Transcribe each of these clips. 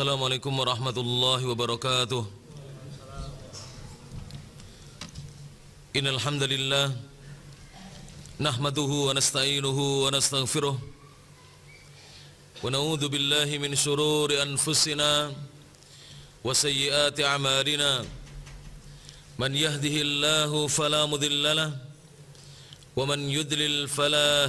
Assalamualaikum warahmatullahi wabarakatuh. Innal hamdalillah nahmaduhu wa nasta'inuhu wa nastaghfiruh wa na'udzu billahi min shururi anfusina wa sayyiati a'malina. Man yahdihillahu fala mudilla lahu wa man yudlil fala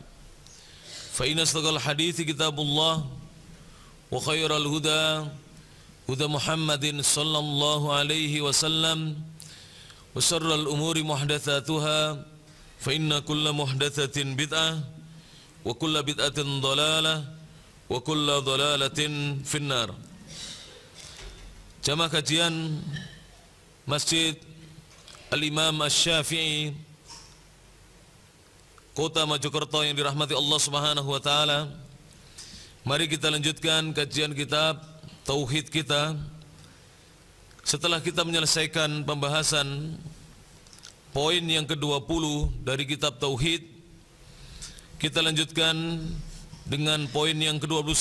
فإن أصدق الحديث كتاب الله وخير الهدى هدى محمد صلى الله عليه وسلم وشر الأمور محدثاتها فإن كل محدثة بدعة وكل بدعة ضلالة وكل ضلالة في النار Jamaah kajian مسجد الإمام الشافعي Kota Majokerto yang dirahmati Allah Subhanahu wa taala. Mari kita lanjutkan kajian kitab tauhid kita. Setelah kita menyelesaikan pembahasan poin yang ke-20 dari kitab tauhid, kita lanjutkan dengan poin yang ke-21.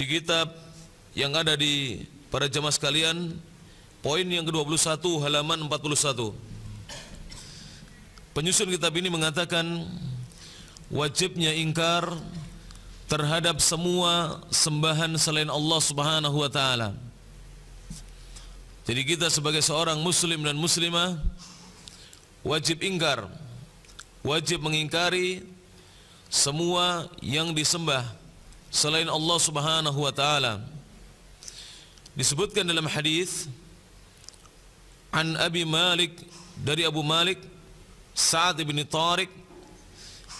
Di kitab yang ada di para jemaah sekalian, poin yang ke-21 halaman 41. Penyusun kitab ini mengatakan wajibnya ingkar terhadap semua sembahan selain Allah Subhanahu wa taala. Jadi kita sebagai seorang muslim dan muslimah wajib ingkar, wajib mengingkari semua yang disembah selain Allah Subhanahu wa taala. Disebutkan dalam hadis An Abi Malik dari Abu Malik Sa'ad bin Tariq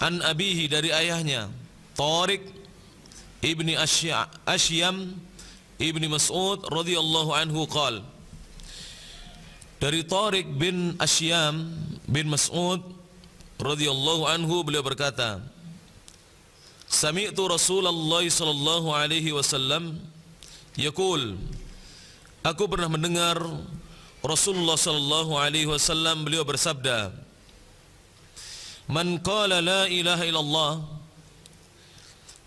an abihi dari ayahnya Tariq ibni Asya, Asyam ibni Mas'ud radhiyallahu anhu qal dari Tariq bin Asyam bin Mas'ud radhiyallahu anhu beliau berkata Sami'tu Rasulullah sallallahu alaihi wasallam yaqul Aku pernah mendengar Rasulullah sallallahu alaihi wasallam beliau bersabda Man qala la ilaha illallah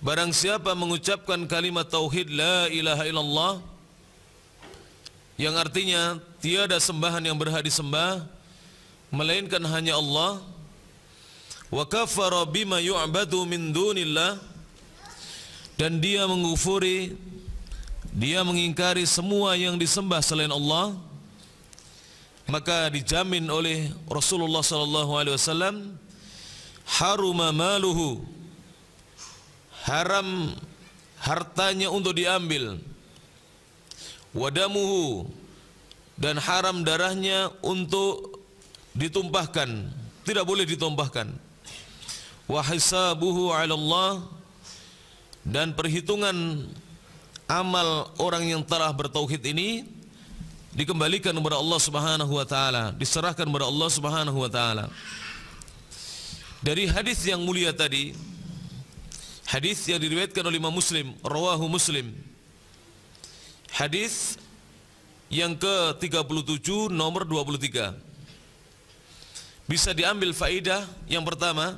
Barang siapa mengucapkan kalimat tauhid la ilaha illallah yang artinya tiada sembahan yang berhak disembah melainkan hanya Allah wa kafara bima yu'badu min dunillah dan dia mengufuri dia mengingkari semua yang disembah selain Allah maka dijamin oleh Rasulullah sallallahu alaihi wasallam haruma maluhu haram hartanya untuk diambil wadamuhu dan haram darahnya untuk ditumpahkan tidak boleh ditumpahkan wa hisabuhu 'ala Allah dan perhitungan amal orang yang telah bertauhid ini dikembalikan kepada Allah Subhanahu wa taala diserahkan kepada Allah Subhanahu wa taala dari hadis yang mulia tadi, hadis yang diriwayatkan oleh Imam Muslim, rawahu Muslim. Hadis yang ke-37 nomor 23. Bisa diambil faidah yang pertama,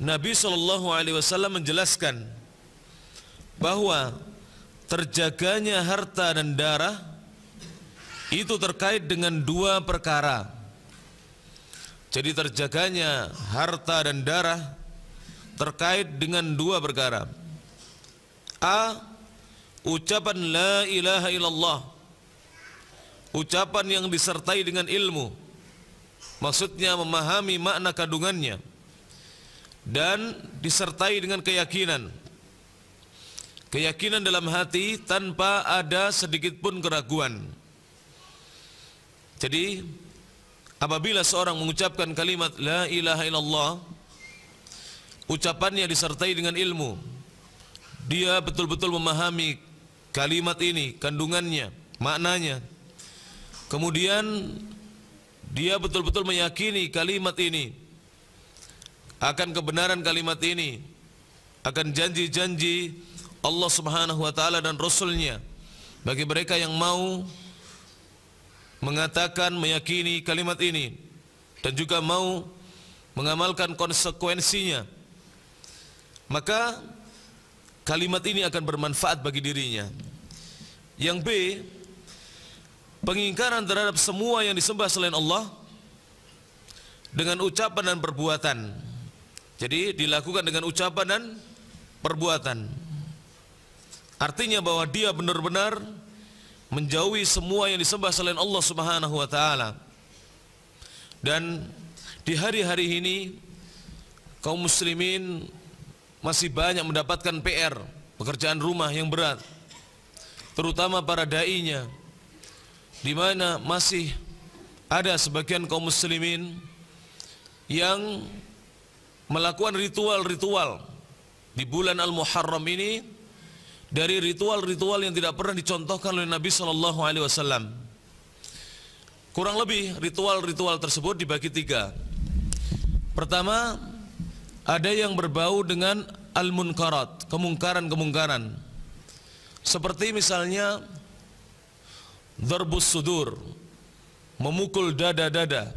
Nabi Shallallahu alaihi wasallam menjelaskan bahwa terjaganya harta dan darah itu terkait dengan dua perkara. Jadi terjaganya harta dan darah terkait dengan dua perkara. A. Ucapan la ilaha illallah. Ucapan yang disertai dengan ilmu. Maksudnya memahami makna kandungannya dan disertai dengan keyakinan. Keyakinan dalam hati tanpa ada sedikit pun keraguan. Jadi Apabila seorang mengucapkan kalimat La ilaha illallah Ucapannya disertai dengan ilmu Dia betul-betul memahami kalimat ini Kandungannya, maknanya Kemudian Dia betul-betul meyakini kalimat ini Akan kebenaran kalimat ini Akan janji-janji Allah subhanahu wa ta'ala dan Rasulnya Bagi mereka yang mau mengatakan meyakini kalimat ini dan juga mau mengamalkan konsekuensinya maka kalimat ini akan bermanfaat bagi dirinya yang B pengingkaran terhadap semua yang disembah selain Allah dengan ucapan dan perbuatan jadi dilakukan dengan ucapan dan perbuatan artinya bahwa dia benar-benar menjauhi semua yang disembah selain Allah Subhanahu wa taala. Dan di hari-hari ini kaum muslimin masih banyak mendapatkan PR, pekerjaan rumah yang berat. Terutama para dai-nya di mana masih ada sebagian kaum muslimin yang melakukan ritual-ritual di bulan Al-Muharram ini dari ritual-ritual yang tidak pernah dicontohkan oleh Nabi Shallallahu Alaihi Wasallam. Kurang lebih ritual-ritual tersebut dibagi tiga. Pertama, ada yang berbau dengan al-munkarat, kemungkaran-kemungkaran. Seperti misalnya darbus sudur, memukul dada-dada.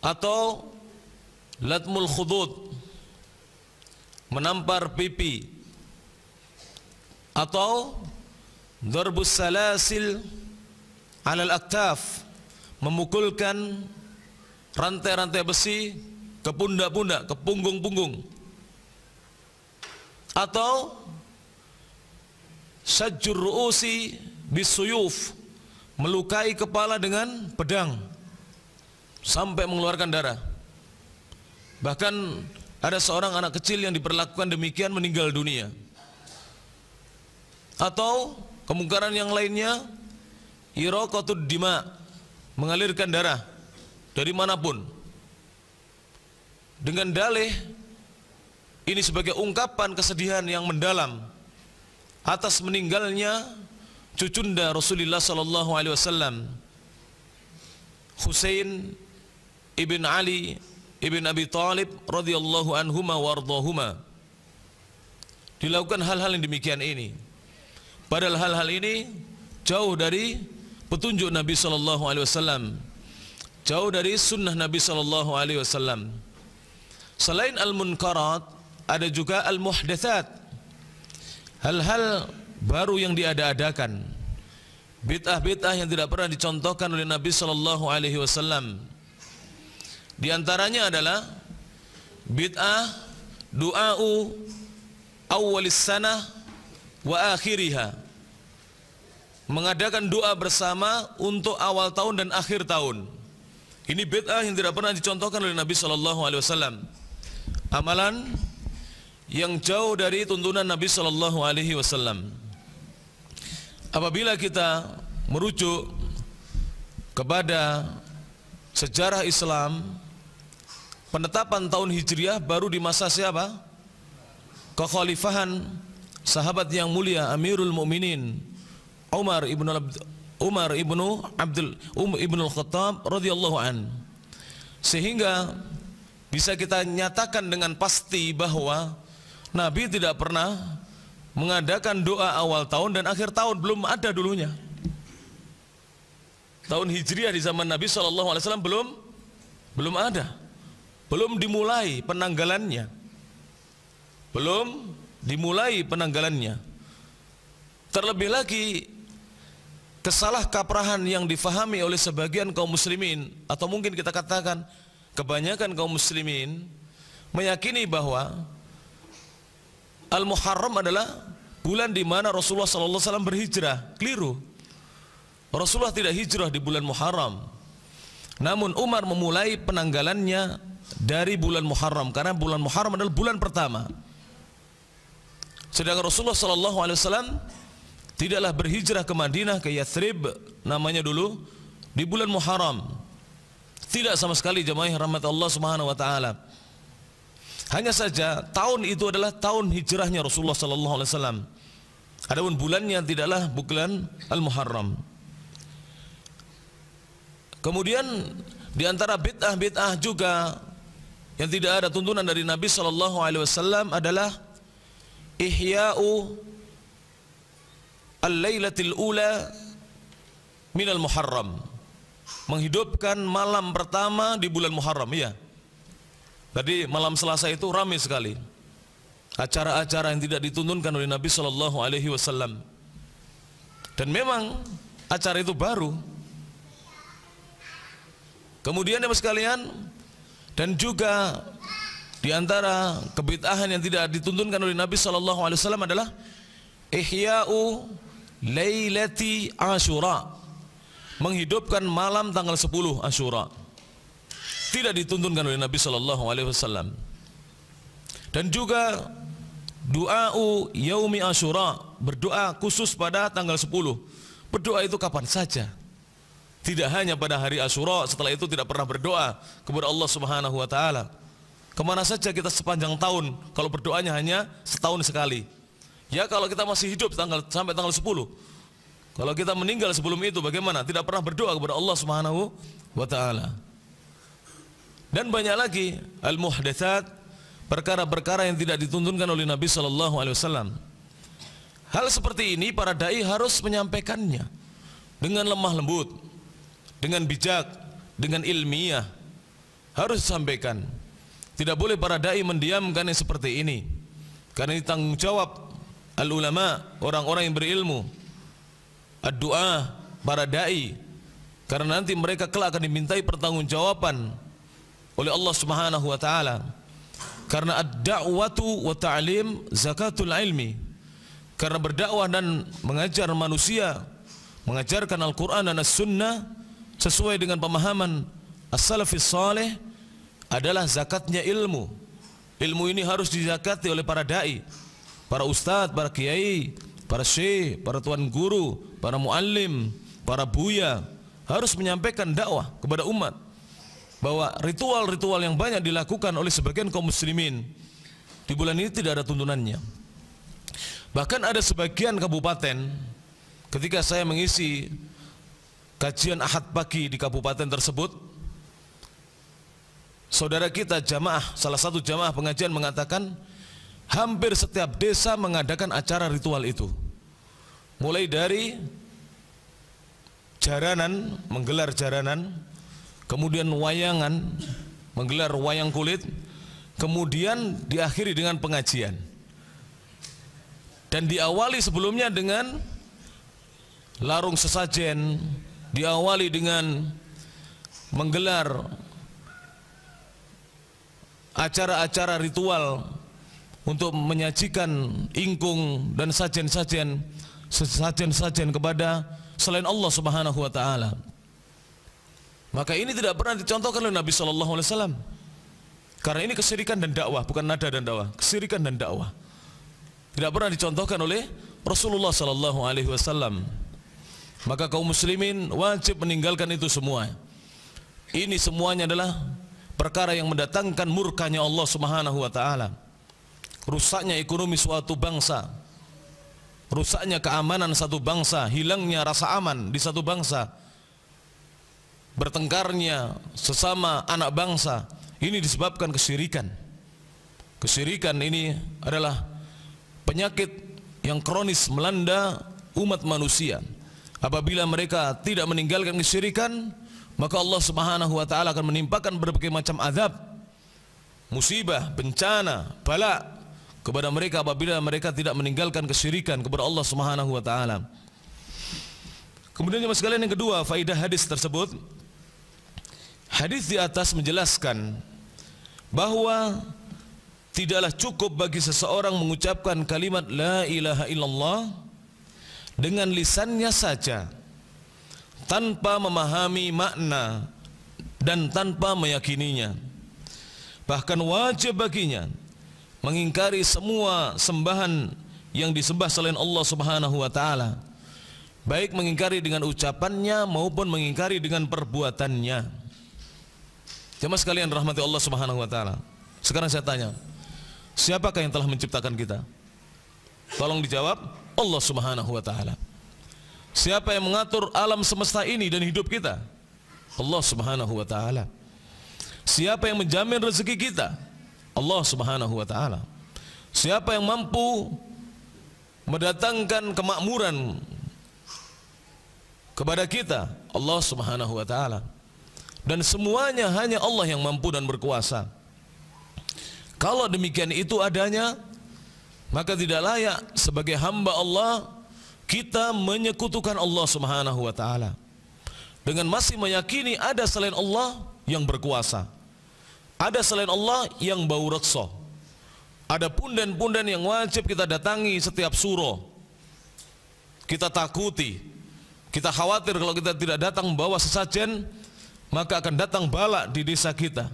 Atau latmul khudud, menampar pipi, atau darbus salasil alal aktaf memukulkan rantai-rantai besi ke pundak-pundak, ke punggung-punggung atau sajur ru'usi bisuyuf melukai kepala dengan pedang sampai mengeluarkan darah bahkan ada seorang anak kecil yang diperlakukan demikian meninggal dunia atau kemungkaran yang lainnya iraqatud dima mengalirkan darah dari manapun dengan dalih ini sebagai ungkapan kesedihan yang mendalam atas meninggalnya cucunda Rasulullah sallallahu alaihi wasallam Husain ibn Ali ibn Abi Talib radhiyallahu anhuma wardhahuma dilakukan hal-hal yang demikian ini Padahal hal-hal ini jauh dari petunjuk Nabi sallallahu alaihi wasallam. Jauh dari sunnah Nabi sallallahu alaihi wasallam. Selain al-munkarat, ada juga al-muhdatsat. Hal-hal baru yang diada-adakan. Bid'ah-bid'ah yang tidak pernah dicontohkan oleh Nabi sallallahu alaihi wasallam. Di antaranya adalah bid'ah du'a'u awwalis sanah wa akhiriha mengadakan doa bersama untuk awal tahun dan akhir tahun. Ini bid'ah yang tidak pernah dicontohkan oleh Nabi Shallallahu Alaihi Wasallam. Amalan yang jauh dari tuntunan Nabi Shallallahu Alaihi Wasallam. Apabila kita merujuk kepada sejarah Islam, penetapan tahun Hijriah baru di masa siapa? Kekhalifahan sahabat yang mulia Amirul Mukminin Umar ibnu Umar ibnu Abdul Um ibnu Khattab radhiyallahu an sehingga bisa kita nyatakan dengan pasti bahwa Nabi tidak pernah mengadakan doa awal tahun dan akhir tahun belum ada dulunya tahun hijriah di zaman Nabi saw belum belum ada belum dimulai penanggalannya belum dimulai penanggalannya terlebih lagi kesalah kaprahan yang difahami oleh sebagian kaum muslimin atau mungkin kita katakan kebanyakan kaum muslimin meyakini bahwa Al-Muharram adalah bulan di mana Rasulullah sallallahu alaihi wasallam berhijrah. Keliru. Rasulullah tidak hijrah di bulan Muharram. Namun Umar memulai penanggalannya dari bulan Muharram karena bulan Muharram adalah bulan pertama. Sedangkan Rasulullah sallallahu alaihi wasallam tidaklah berhijrah ke Madinah ke Yathrib namanya dulu di bulan Muharram. Tidak sama sekali jemaah rahmat Allah Subhanahu wa taala. Hanya saja tahun itu adalah tahun hijrahnya Rasulullah sallallahu alaihi wasallam. Adapun bulannya tidaklah bulan Al-Muharram. Kemudian di antara bid'ah-bid'ah juga yang tidak ada tuntunan dari Nabi sallallahu alaihi wasallam adalah ihya'u al lailatul ula minal muharram menghidupkan malam pertama di bulan Muharram ya tadi malam Selasa itu ramai sekali acara-acara yang tidak dituntunkan oleh Nabi Shallallahu Alaihi Wasallam dan memang acara itu baru kemudian ya sekalian dan juga di antara kebitahan yang tidak dituntunkan oleh Nabi Shallallahu Alaihi Wasallam adalah ihya'u Laylati Ashura menghidupkan malam tanggal 10 Ashura tidak dituntunkan oleh Nabi Shallallahu Alaihi Wasallam dan juga doa'u yaumi Ashura berdoa khusus pada tanggal 10 berdoa itu kapan saja tidak hanya pada hari Ashura setelah itu tidak pernah berdoa kepada Allah Subhanahu Wa Taala kemana saja kita sepanjang tahun kalau berdoanya hanya setahun sekali Ya kalau kita masih hidup tanggal, sampai tanggal 10 Kalau kita meninggal sebelum itu bagaimana? Tidak pernah berdoa kepada Allah subhanahu wa ta'ala Dan banyak lagi Al-muhdathat Perkara-perkara yang tidak dituntunkan oleh Nabi Shallallahu Alaihi Wasallam. Hal seperti ini para dai harus menyampaikannya dengan lemah lembut, dengan bijak, dengan ilmiah harus sampaikan. Tidak boleh para dai mendiamkan yang seperti ini. Karena ini tanggung jawab al-ulama, orang-orang yang berilmu, ad-du'a, para dai. Karena nanti mereka kelak akan dimintai pertanggungjawaban oleh Allah Subhanahu wa taala. Karena ad-da'watu wa ta'lim zakatul ilmi. Karena berdakwah dan mengajar manusia, mengajarkan Al-Qur'an dan As-Sunnah sesuai dengan pemahaman as-salafis saleh adalah zakatnya ilmu. Ilmu ini harus dizakati oleh para dai para ustadz, para kiai, para syekh, para tuan guru, para muallim, para buya harus menyampaikan dakwah kepada umat bahwa ritual-ritual yang banyak dilakukan oleh sebagian kaum muslimin di bulan ini tidak ada tuntunannya. Bahkan ada sebagian kabupaten ketika saya mengisi kajian ahad pagi di kabupaten tersebut saudara kita jamaah salah satu jamaah pengajian mengatakan hampir setiap desa mengadakan acara ritual itu mulai dari jaranan menggelar jaranan kemudian wayangan menggelar wayang kulit kemudian diakhiri dengan pengajian dan diawali sebelumnya dengan larung sesajen diawali dengan menggelar acara-acara ritual untuk menyajikan ingkung dan sajian-sajian sajian-sajian kepada selain Allah Subhanahu wa taala. Maka ini tidak pernah dicontohkan oleh Nabi sallallahu alaihi wasallam. Karena ini kesirikan dan dakwah, bukan nada dan dakwah, kesirikan dan dakwah. Tidak pernah dicontohkan oleh Rasulullah sallallahu alaihi wasallam. Maka kaum muslimin wajib meninggalkan itu semua. Ini semuanya adalah perkara yang mendatangkan murkanya Allah Subhanahu wa taala rusaknya ekonomi suatu bangsa, rusaknya keamanan satu bangsa, hilangnya rasa aman di satu bangsa, bertengkarnya sesama anak bangsa, ini disebabkan kesirikan. Kesirikan ini adalah penyakit yang kronis melanda umat manusia. Apabila mereka tidak meninggalkan kesyirikan, maka Allah Subhanahu wa taala akan menimpakan berbagai macam azab, musibah, bencana, balak kepada mereka apabila mereka tidak meninggalkan kesyirikan kepada Allah Subhanahu wa taala. Kemudian jemaah sekalian yang kedua, faidah hadis tersebut hadis di atas menjelaskan bahwa tidaklah cukup bagi seseorang mengucapkan kalimat la ilaha illallah dengan lisannya saja tanpa memahami makna dan tanpa meyakininya. Bahkan wajib baginya mengingkari semua sembahan yang disembah selain Allah Subhanahu wa taala. Baik mengingkari dengan ucapannya maupun mengingkari dengan perbuatannya. Jemaah sekalian rahmati Allah Subhanahu wa taala. Sekarang saya tanya, siapakah yang telah menciptakan kita? Tolong dijawab, Allah Subhanahu wa taala. Siapa yang mengatur alam semesta ini dan hidup kita? Allah Subhanahu wa taala. Siapa yang menjamin rezeki kita? Allah Subhanahu wa taala. Siapa yang mampu mendatangkan kemakmuran kepada kita, Allah Subhanahu wa taala. Dan semuanya hanya Allah yang mampu dan berkuasa. Kalau demikian itu adanya, maka tidak layak sebagai hamba Allah kita menyekutukan Allah Subhanahu wa taala dengan masih meyakini ada selain Allah yang berkuasa. Ada selain Allah yang bau reksa. Ada punden-punden yang wajib kita datangi setiap suruh Kita takuti. Kita khawatir kalau kita tidak datang bawa sesajen, maka akan datang balak di desa kita.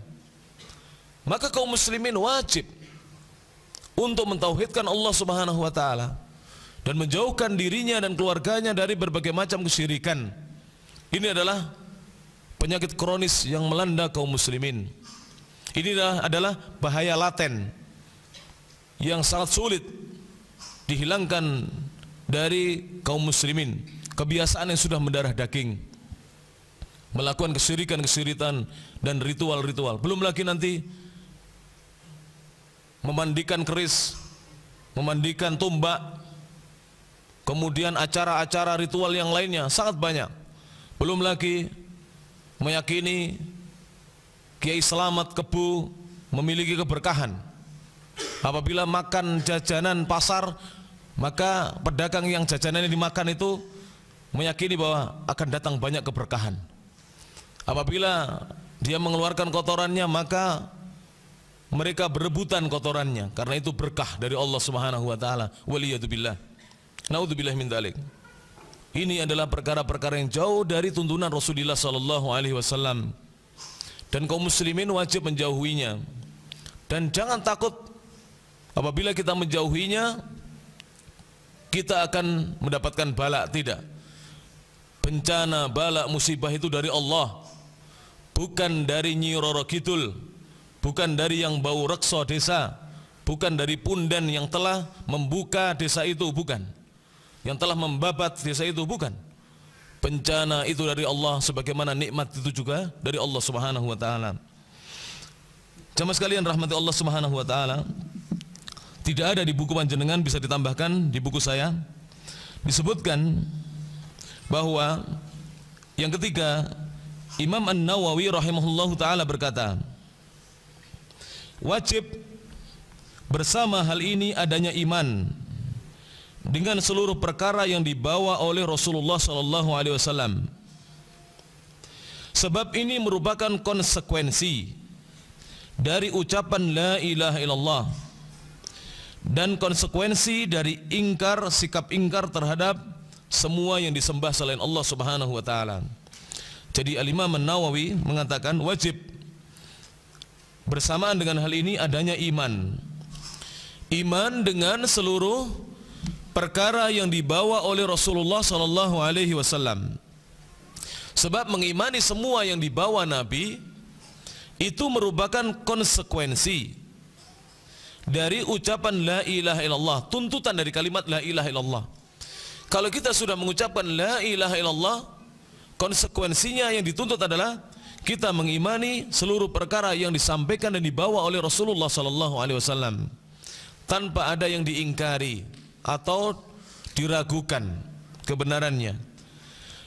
Maka kaum muslimin wajib untuk mentauhidkan Allah Subhanahu wa taala dan menjauhkan dirinya dan keluarganya dari berbagai macam kesyirikan. Ini adalah penyakit kronis yang melanda kaum muslimin. Ini adalah bahaya laten yang sangat sulit dihilangkan dari kaum muslimin. Kebiasaan yang sudah mendarah daging. Melakukan kesirikan-kesiritan dan ritual-ritual. Belum lagi nanti memandikan keris, memandikan tombak, kemudian acara-acara ritual yang lainnya sangat banyak. Belum lagi meyakini Kiai Selamat Kebu memiliki keberkahan. Apabila makan jajanan pasar, maka pedagang yang jajanan yang dimakan itu meyakini bahwa akan datang banyak keberkahan. Apabila dia mengeluarkan kotorannya, maka mereka berebutan kotorannya karena itu berkah dari Allah Subhanahu wa taala. Waliyadzubillah. Nauzubillah min dzalik. Ini adalah perkara-perkara yang jauh dari tuntunan Rasulullah sallallahu alaihi wasallam dan kaum muslimin wajib menjauhinya dan jangan takut apabila kita menjauhinya kita akan mendapatkan balak tidak bencana balak musibah itu dari Allah bukan dari Nyi Kidul bukan dari yang bau reksa desa bukan dari pundan yang telah membuka desa itu bukan yang telah membabat desa itu bukan Bencana itu dari Allah sebagaimana nikmat itu juga dari Allah Subhanahu wa taala. Jamaah sekalian rahmati Allah Subhanahu wa taala. Tidak ada di buku panjenengan bisa ditambahkan di buku saya disebutkan bahwa yang ketiga Imam An-Nawawi rahimahullahu taala berkata wajib bersama hal ini adanya iman dengan seluruh perkara yang dibawa oleh Rasulullah sallallahu alaihi wasallam. Sebab ini merupakan konsekuensi dari ucapan la ilaha illallah dan konsekuensi dari ingkar sikap ingkar terhadap semua yang disembah selain Allah Subhanahu wa taala. Jadi Al-Imam nawawi mengatakan wajib bersamaan dengan hal ini adanya iman. Iman dengan seluruh perkara yang dibawa oleh Rasulullah sallallahu alaihi wasallam. Sebab mengimani semua yang dibawa Nabi itu merupakan konsekuensi dari ucapan la ilaha illallah, tuntutan dari kalimat la ilaha illallah. Kalau kita sudah mengucapkan la ilaha illallah, konsekuensinya yang dituntut adalah kita mengimani seluruh perkara yang disampaikan dan dibawa oleh Rasulullah sallallahu alaihi wasallam tanpa ada yang diingkari atau diragukan kebenarannya.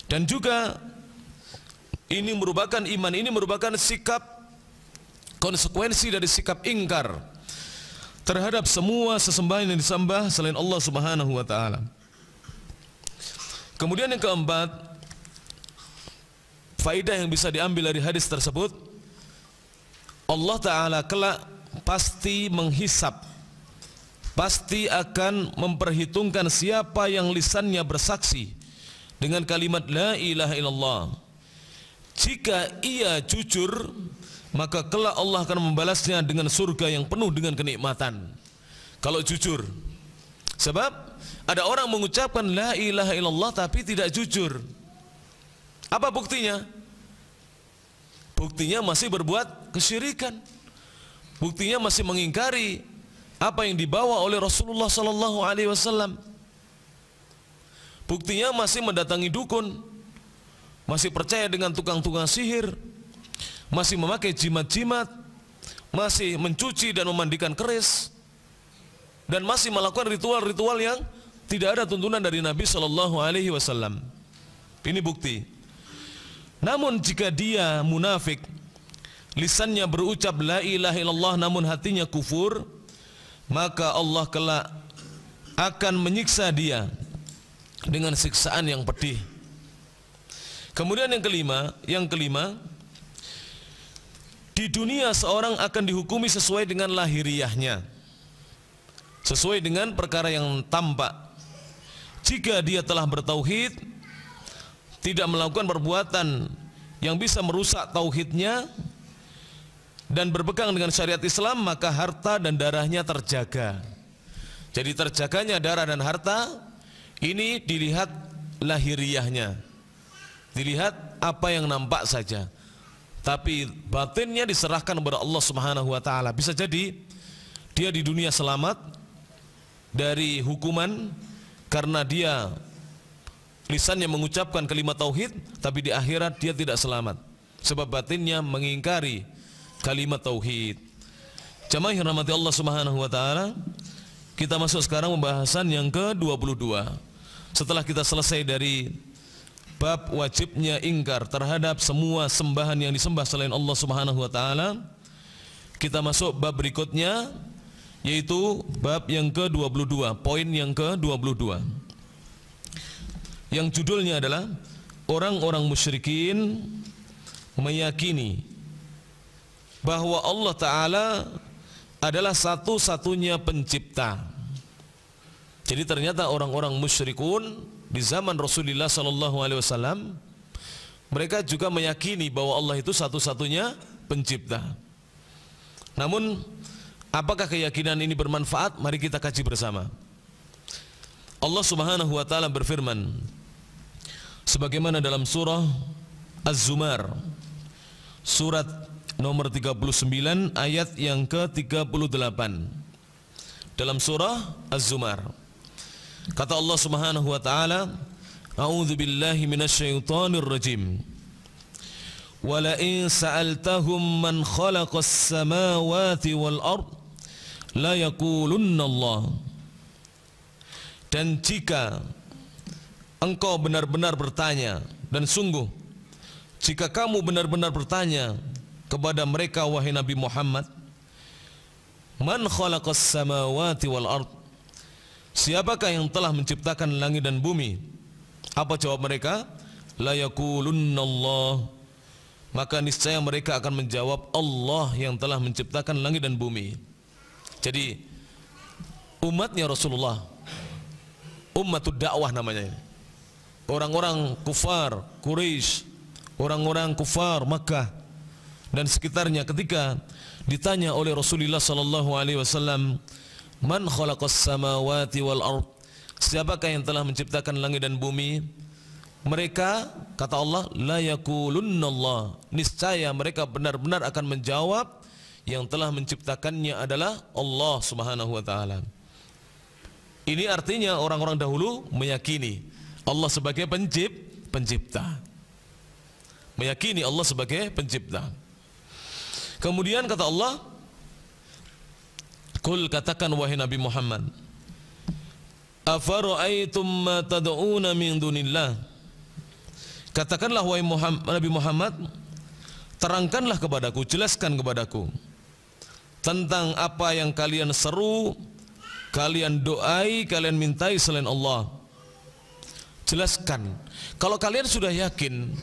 Dan juga ini merupakan iman ini merupakan sikap konsekuensi dari sikap ingkar terhadap semua sesembahan yang disembah selain Allah Subhanahu wa taala. Kemudian yang keempat, faidah yang bisa diambil dari hadis tersebut Allah taala kelak pasti menghisap pasti akan memperhitungkan siapa yang lisannya bersaksi dengan kalimat la ilaha illallah jika ia jujur maka kelak Allah akan membalasnya dengan surga yang penuh dengan kenikmatan kalau jujur sebab ada orang mengucapkan la ilaha illallah tapi tidak jujur apa buktinya buktinya masih berbuat kesyirikan buktinya masih mengingkari apa yang dibawa oleh Rasulullah Sallallahu Alaihi Wasallam. Buktinya masih mendatangi dukun, masih percaya dengan tukang-tukang sihir, masih memakai jimat-jimat, masih mencuci dan memandikan keris, dan masih melakukan ritual-ritual yang tidak ada tuntunan dari Nabi Sallallahu Alaihi Wasallam. Ini bukti. Namun jika dia munafik, lisannya berucap la ilaha illallah namun hatinya kufur, maka Allah kelak akan menyiksa dia dengan siksaan yang pedih. Kemudian yang kelima, yang kelima di dunia seorang akan dihukumi sesuai dengan lahiriahnya. Sesuai dengan perkara yang tampak. Jika dia telah bertauhid, tidak melakukan perbuatan yang bisa merusak tauhidnya, dan berpegang dengan syariat Islam maka harta dan darahnya terjaga jadi terjaganya darah dan harta ini dilihat lahiriahnya dilihat apa yang nampak saja tapi batinnya diserahkan kepada Allah Subhanahu wa taala bisa jadi dia di dunia selamat dari hukuman karena dia lisannya mengucapkan kalimat tauhid tapi di akhirat dia tidak selamat sebab batinnya mengingkari kalimat tauhid. Jamaah yang rahmati Allah Subhanahu wa taala, kita masuk sekarang pembahasan yang ke-22. Setelah kita selesai dari bab wajibnya ingkar terhadap semua sembahan yang disembah selain Allah Subhanahu wa taala, kita masuk bab berikutnya yaitu bab yang ke-22, poin yang ke-22. Yang judulnya adalah orang-orang musyrikin meyakini bahwa Allah Ta'ala adalah satu-satunya pencipta. Jadi ternyata orang-orang musyrikun di zaman Rasulullah Sallallahu Alaihi Wasallam mereka juga meyakini bahwa Allah itu satu-satunya pencipta. Namun apakah keyakinan ini bermanfaat? Mari kita kaji bersama. Allah Subhanahu wa taala berfirman sebagaimana dalam surah Az-Zumar surat nomor 39 ayat yang ke-38 dalam surah Az-Zumar kata Allah Subhanahu wa taala A'udzu billahi minasyaitonir rajim walain ولئن man من خلق wal والأرض la يقولن Allah dan jika engkau benar-benar bertanya dan sungguh jika kamu benar-benar bertanya kepada mereka wahai Nabi Muhammad Man khalaqas samawati wal ard Siapakah yang telah menciptakan langit dan bumi? Apa jawab mereka? La Allah Maka niscaya mereka akan menjawab Allah yang telah menciptakan langit dan bumi Jadi umatnya Rasulullah Ummatul dakwah namanya Orang-orang kufar Quraisy, orang-orang kufar Makkah dan sekitarnya ketika ditanya oleh Rasulullah sallallahu alaihi wasallam man khalaqas samawati wal ard siapakah yang telah menciptakan langit dan bumi mereka kata Allah la yaqulunallah niscaya mereka benar-benar akan menjawab yang telah menciptakannya adalah Allah Subhanahu wa taala ini artinya orang-orang dahulu meyakini Allah sebagai pencipta pencipta meyakini Allah sebagai pencipta Kemudian kata Allah, "Kul katakan wahai Nabi Muhammad, afara'aitum ma tad'una min dunillah?" Katakanlah wahai Muhammad, Nabi Muhammad, terangkanlah kepadaku, jelaskan kepadaku tentang apa yang kalian seru, kalian doai, kalian mintai selain Allah. Jelaskan. Kalau kalian sudah yakin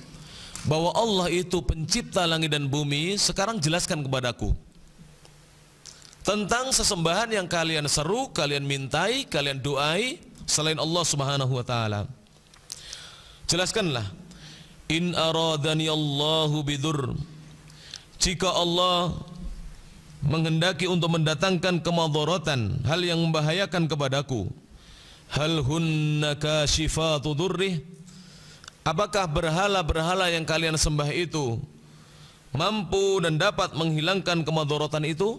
bahwa Allah itu pencipta langit dan bumi, sekarang jelaskan kepadaku tentang sesembahan yang kalian seru, kalian mintai, kalian doai selain Allah Subhanahu wa taala. Jelaskanlah. In aradani Allahu bidur. Jika Allah menghendaki untuk mendatangkan kemadaratan, hal yang membahayakan kepadaku. Hal hunna kashifatu durrih? Apakah berhala-berhala yang kalian sembah itu mampu dan dapat menghilangkan kemadorotan itu?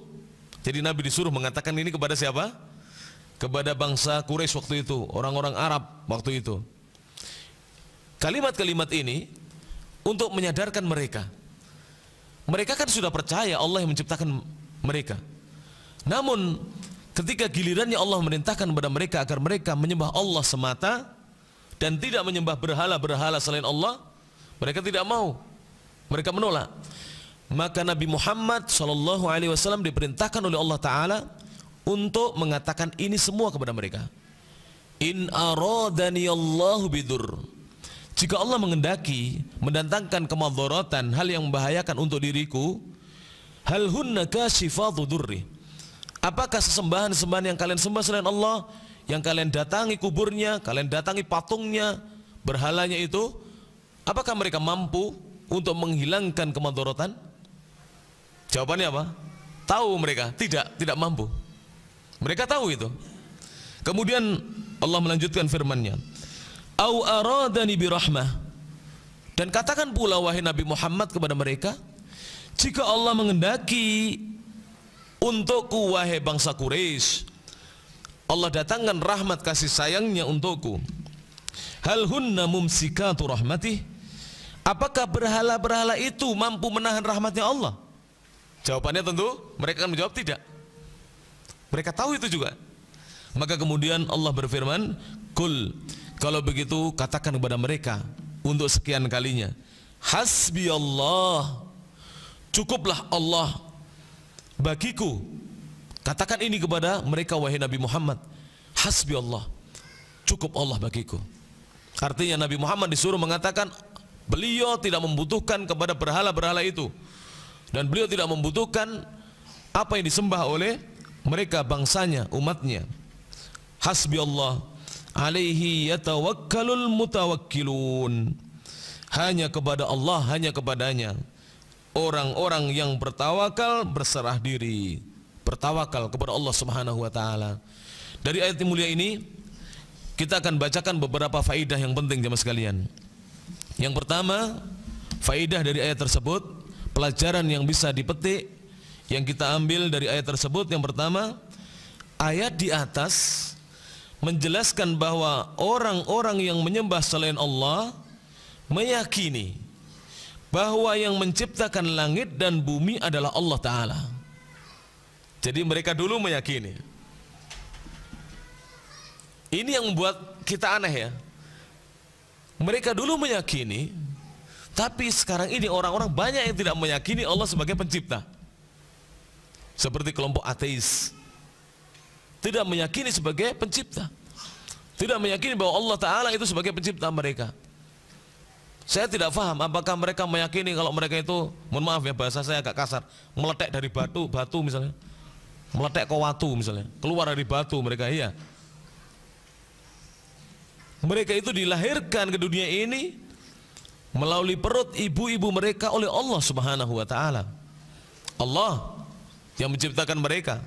Jadi Nabi disuruh mengatakan ini kepada siapa? Kepada bangsa Quraisy waktu itu, orang-orang Arab waktu itu. Kalimat-kalimat ini untuk menyadarkan mereka. Mereka kan sudah percaya Allah yang menciptakan mereka. Namun ketika gilirannya Allah merintahkan kepada mereka agar mereka menyembah Allah semata, dan tidak menyembah berhala-berhala selain Allah, mereka tidak mau. Mereka menolak. Maka Nabi Muhammad Shallallahu Alaihi Wasallam diperintahkan oleh Allah Taala untuk mengatakan ini semua kepada mereka. In aradani Allahu bidur. Jika Allah mengendaki mendatangkan kemadharatan hal yang membahayakan untuk diriku, hal hunna kasifatu durri. Apakah sesembahan-sembahan yang kalian sembah selain Allah yang kalian datangi kuburnya, kalian datangi patungnya, berhalanya itu, apakah mereka mampu untuk menghilangkan kemadorotan? Jawabannya apa? Tahu mereka? Tidak, tidak mampu. Mereka tahu itu. Kemudian Allah melanjutkan firmanNya: nya Au aradani birahmah. Dan katakan pula wahai Nabi Muhammad kepada mereka, jika Allah mengendaki untukku wahai bangsa Quraisy, Allah datangkan rahmat kasih sayangnya untukku. Hal hunna mumsikatu rahmatih? Apakah berhala-berhala itu mampu menahan rahmatnya Allah? Jawabannya tentu mereka akan menjawab tidak. Mereka tahu itu juga. Maka kemudian Allah berfirman, "Kul, kalau begitu katakan kepada mereka untuk sekian kalinya, hasbi Allah. Cukuplah Allah bagiku Katakan ini kepada mereka wahai Nabi Muhammad. Hasbi Allah. Cukup Allah bagiku. Artinya Nabi Muhammad disuruh mengatakan beliau tidak membutuhkan kepada berhala-berhala itu dan beliau tidak membutuhkan apa yang disembah oleh mereka bangsanya, umatnya. Hasbi Allah alaihi yatawakkalul mutawakkilun. Hanya kepada Allah, hanya kepadanya orang-orang yang bertawakal berserah diri bertawakal kepada Allah Subhanahu wa taala. Dari ayat yang mulia ini kita akan bacakan beberapa faidah yang penting jemaah sekalian. Yang pertama, faidah dari ayat tersebut, pelajaran yang bisa dipetik yang kita ambil dari ayat tersebut yang pertama, ayat di atas menjelaskan bahwa orang-orang yang menyembah selain Allah meyakini bahwa yang menciptakan langit dan bumi adalah Allah taala jadi mereka dulu meyakini. Ini yang membuat kita aneh ya. Mereka dulu meyakini, tapi sekarang ini orang-orang banyak yang tidak meyakini Allah sebagai pencipta. Seperti kelompok ateis. Tidak meyakini sebagai pencipta. Tidak meyakini bahwa Allah Ta'ala itu sebagai pencipta mereka. Saya tidak paham apakah mereka meyakini kalau mereka itu, mohon maaf ya bahasa saya agak kasar, meletek dari batu, batu misalnya meletek ke watu misalnya, keluar dari batu mereka iya. Mereka itu dilahirkan ke dunia ini melalui perut ibu-ibu mereka oleh Allah Subhanahu wa taala. Allah yang menciptakan mereka.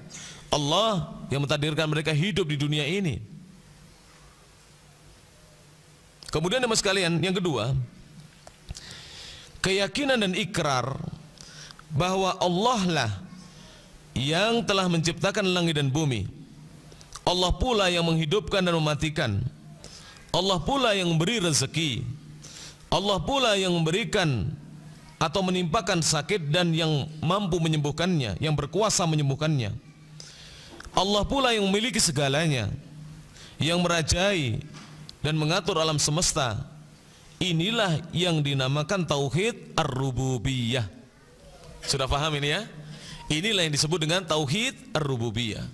Allah yang mentadirkan mereka hidup di dunia ini. Kemudian teman sekalian, yang kedua, keyakinan dan ikrar bahwa Allah lah yang telah menciptakan langit dan bumi. Allah pula yang menghidupkan dan mematikan. Allah pula yang memberi rezeki. Allah pula yang memberikan atau menimpakan sakit dan yang mampu menyembuhkannya, yang berkuasa menyembuhkannya. Allah pula yang memiliki segalanya, yang merajai dan mengatur alam semesta. Inilah yang dinamakan tauhid ar-rububiyah. Sudah paham ini ya? Inilah yang disebut dengan tauhid ar-rububiyah.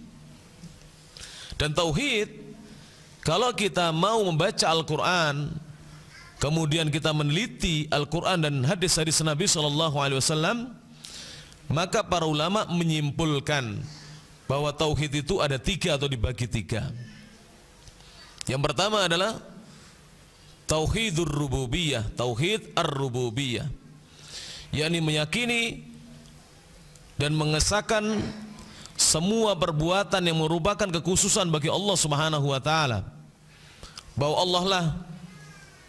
Dan tauhid kalau kita mau membaca Al-Qur'an kemudian kita meneliti Al-Qur'an dan hadis-hadis Nabi sallallahu alaihi wasallam maka para ulama menyimpulkan bahwa tauhid itu ada tiga atau dibagi tiga. Yang pertama adalah tauhidur rububiyah, tauhid ar-rububiyah. yakni meyakini dan mengesahkan semua perbuatan yang merupakan kekhususan bagi Allah Subhanahu wa taala. Bahwa Allah lah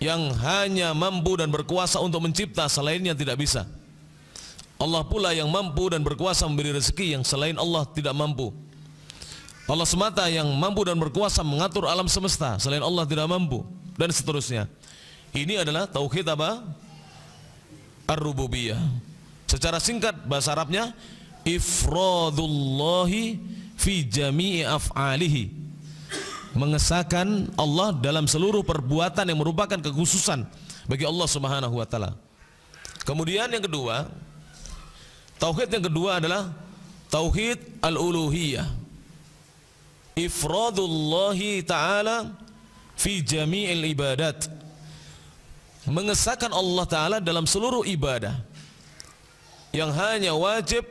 yang hanya mampu dan berkuasa untuk mencipta selainnya tidak bisa. Allah pula yang mampu dan berkuasa memberi rezeki yang selain Allah tidak mampu. Allah semata yang mampu dan berkuasa mengatur alam semesta selain Allah tidak mampu dan seterusnya. Ini adalah tauhid apa? Ar-rububiyah. Secara singkat bahasa Arabnya ifradullahi fi jami'i af'alihi mengesahkan Allah dalam seluruh perbuatan yang merupakan kekhususan bagi Allah Subhanahu wa taala. Kemudian yang kedua, tauhid yang kedua adalah tauhid al-uluhiyah. Ifradullahi taala fi jami'il ibadat. Mengesahkan Allah taala dalam seluruh ibadah yang hanya wajib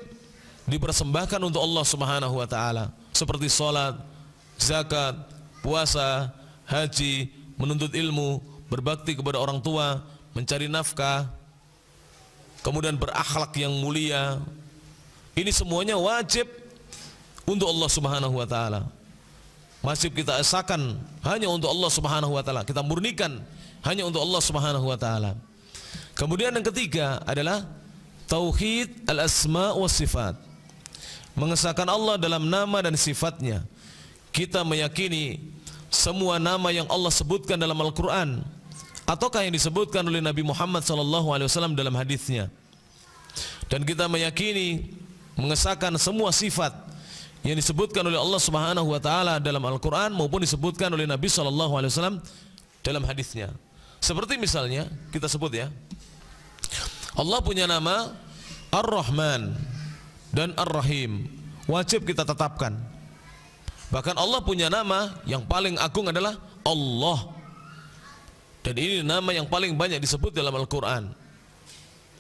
dipersembahkan untuk Allah Subhanahu wa taala seperti salat, zakat, puasa, haji, menuntut ilmu, berbakti kepada orang tua, mencari nafkah, kemudian berakhlak yang mulia. Ini semuanya wajib untuk Allah Subhanahu wa taala. Masih kita esakan hanya untuk Allah Subhanahu wa taala. Kita murnikan hanya untuk Allah Subhanahu wa taala. Kemudian yang ketiga adalah tauhid al-asma wa sifat mengesahkan Allah dalam nama dan sifatnya kita meyakini semua nama yang Allah sebutkan dalam Al-Quran ataukah yang disebutkan oleh Nabi Muhammad SAW dalam hadisnya dan kita meyakini mengesahkan semua sifat yang disebutkan oleh Allah Subhanahu wa taala dalam Al-Qur'an maupun disebutkan oleh Nabi SAW dalam hadisnya. Seperti misalnya kita sebut ya. Allah punya nama Ar-Rahman dan Ar-Rahim wajib kita tetapkan bahkan Allah punya nama yang paling agung adalah Allah dan ini nama yang paling banyak disebut dalam Al-Quran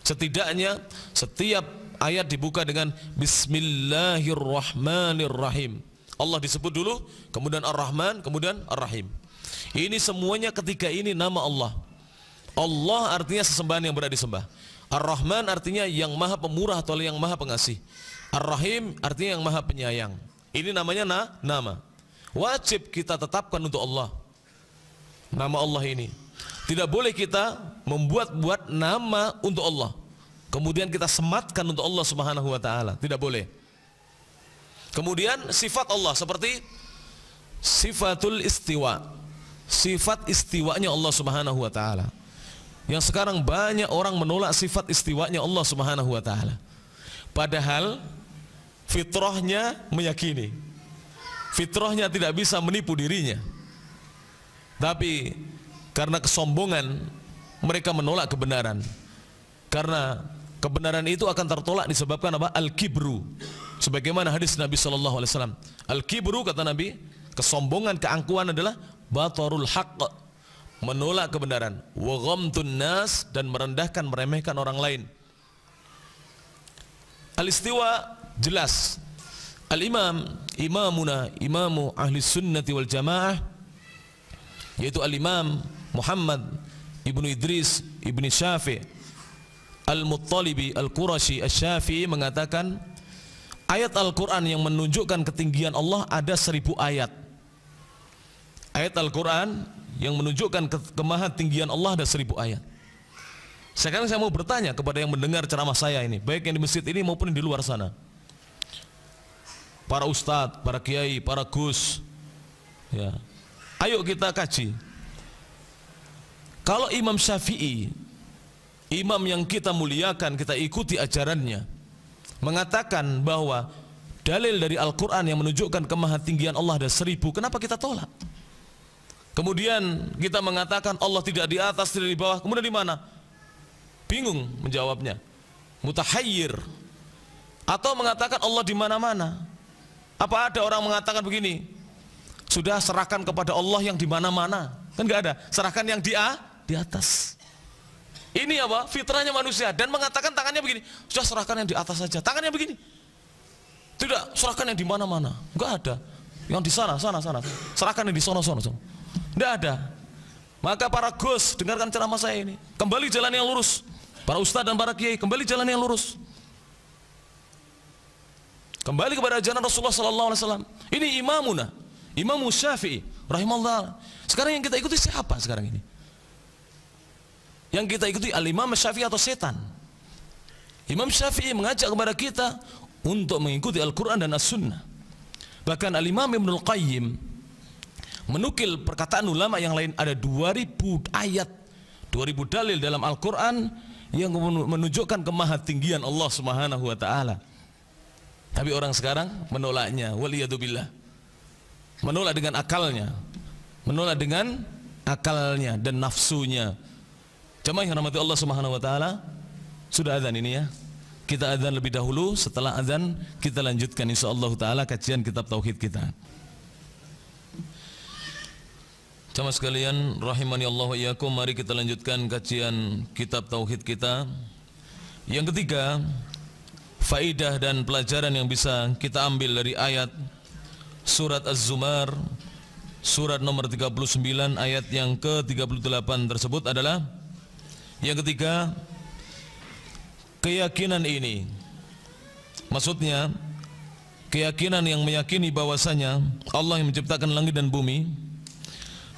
setidaknya setiap ayat dibuka dengan Bismillahirrahmanirrahim Allah disebut dulu kemudian Ar-Rahman kemudian Ar-Rahim ini semuanya ketika ini nama Allah Allah artinya sesembahan yang berada disembah Ar-Rahman artinya yang maha pemurah atau yang maha pengasih. Ar-Rahim artinya yang maha penyayang. Ini namanya na nama. Wajib kita tetapkan untuk Allah. Nama Allah ini. Tidak boleh kita membuat-buat nama untuk Allah. Kemudian kita sematkan untuk Allah Subhanahu wa taala. Tidak boleh. Kemudian sifat Allah seperti sifatul istiwa. Sifat istiwanya Allah Subhanahu wa taala yang sekarang banyak orang menolak sifat istiwanya Allah Subhanahu wa taala. Padahal fitrahnya meyakini. Fitrahnya tidak bisa menipu dirinya. Tapi karena kesombongan mereka menolak kebenaran. Karena kebenaran itu akan tertolak disebabkan apa? Al-kibru. Sebagaimana hadis Nabi sallallahu alaihi wasallam. Al-kibru kata Nabi, kesombongan, keangkuhan adalah batarul haqq menolak kebenaran nas dan merendahkan meremehkan orang lain al jelas al-imam imamuna imamu ahli sunnati wal jamaah yaitu al-imam Muhammad ibnu Idris ibni Syafi al-Muttalibi al-Qurashi al mengatakan ayat Al-Quran yang menunjukkan ketinggian Allah ada seribu ayat ayat Al-Quran yang menunjukkan ke tinggian Allah dan seribu ayat. Sekarang saya mau bertanya kepada yang mendengar ceramah saya ini, baik yang di masjid ini maupun di luar sana. Para ustadz, para kiai, para gus, ya. Ayo kita kaji. Kalau Imam Syafi'i, imam yang kita muliakan, kita ikuti ajarannya, mengatakan bahwa dalil dari Al-Quran yang menunjukkan kemahatinggian Allah ada seribu, kenapa kita tolak? Kemudian kita mengatakan Allah tidak di atas, tidak di bawah. Kemudian di mana? Bingung menjawabnya. Mutahayyir. Atau mengatakan Allah di mana-mana. Apa ada orang mengatakan begini? Sudah serahkan kepada Allah yang di mana-mana. Kan enggak ada. Serahkan yang di A, di atas. Ini apa? Fitrahnya manusia dan mengatakan tangannya begini. Sudah serahkan yang di atas saja. Tangannya begini. Tidak, serahkan yang di mana-mana. Enggak ada. Yang di sana, sana, sana. Serahkan yang di sana-sana-sana. Tidak ada. Maka para Gus, dengarkan ceramah saya ini. Kembali jalan yang lurus. Para Ustaz dan para kiai, kembali jalan yang lurus. Kembali kepada ajaran Rasulullah sallallahu alaihi wasallam. Ini imamuna, Imam Syafi'i Rahimahullah Sekarang yang kita ikuti siapa sekarang ini? Yang kita ikuti Al-Imam Syafi'i atau setan? Imam Syafi'i mengajak kepada kita untuk mengikuti Al-Qur'an dan As-Sunnah. Bahkan Al-Imam Ibnu Al-Qayyim menukil perkataan ulama yang lain ada 2000 ayat 2000 dalil dalam Al-Quran yang menunjukkan kemahatinggian Allah Subhanahu Wa Taala. Tapi orang sekarang menolaknya, waliyadubillah. Menolak dengan akalnya, menolak dengan akalnya dan nafsunya. Jemaah yang rahmati Allah Subhanahu Wa Taala, sudah azan ini ya. Kita azan lebih dahulu, setelah azan kita lanjutkan insya Allah Taala kajian kitab tauhid kita. Cuma sekalian rahimani Allah ya iyakum mari kita lanjutkan kajian kitab tauhid kita. Yang ketiga, faidah dan pelajaran yang bisa kita ambil dari ayat surat Az-Zumar surat nomor 39 ayat yang ke-38 tersebut adalah yang ketiga keyakinan ini maksudnya keyakinan yang meyakini bahwasanya Allah yang menciptakan langit dan bumi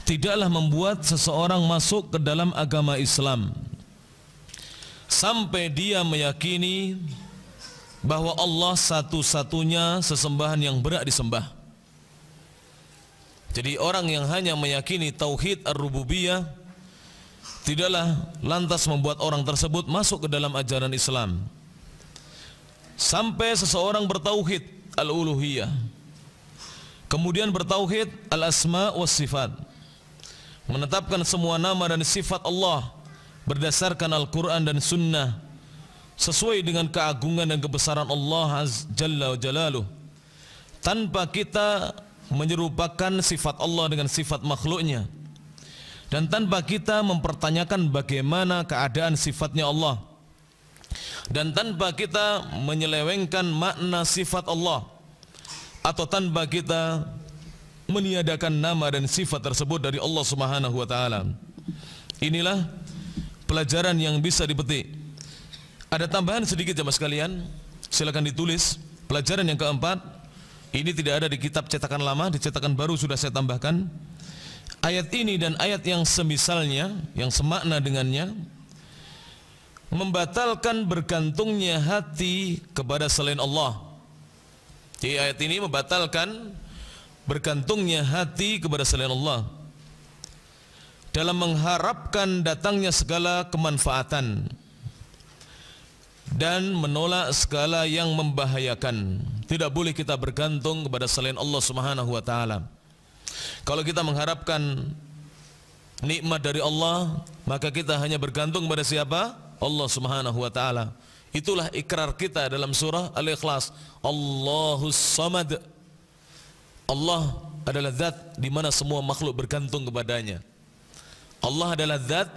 tidaklah membuat seseorang masuk ke dalam agama Islam sampai dia meyakini bahwa Allah satu-satunya sesembahan yang berat disembah. Jadi orang yang hanya meyakini tauhid ar-rububiyah tidaklah lantas membuat orang tersebut masuk ke dalam ajaran Islam. Sampai seseorang bertauhid al-uluhiyah. Kemudian bertauhid al-asma was sifat menetapkan semua nama dan sifat Allah berdasarkan Al-Quran dan Sunnah sesuai dengan keagungan dan kebesaran Allah Azza wa Jalaluh tanpa kita menyerupakan sifat Allah dengan sifat makhluknya dan tanpa kita mempertanyakan bagaimana keadaan sifatnya Allah dan tanpa kita menyelewengkan makna sifat Allah atau tanpa kita meniadakan nama dan sifat tersebut dari Allah Subhanahu wa taala. Inilah pelajaran yang bisa dipetik. Ada tambahan sedikit jemaah sekalian, silakan ditulis. Pelajaran yang keempat, ini tidak ada di kitab cetakan lama, di cetakan baru sudah saya tambahkan. Ayat ini dan ayat yang semisalnya, yang semakna dengannya membatalkan bergantungnya hati kepada selain Allah. Di ayat ini membatalkan bergantungnya hati kepada selain Allah dalam mengharapkan datangnya segala kemanfaatan dan menolak segala yang membahayakan. Tidak boleh kita bergantung kepada selain Allah Subhanahu wa taala. Kalau kita mengharapkan nikmat dari Allah, maka kita hanya bergantung pada siapa? Allah Subhanahu wa taala. Itulah ikrar kita dalam surah Al-Ikhlas. Allahus Samad. Allah adalah zat di mana semua makhluk bergantung kepadanya. Allah adalah zat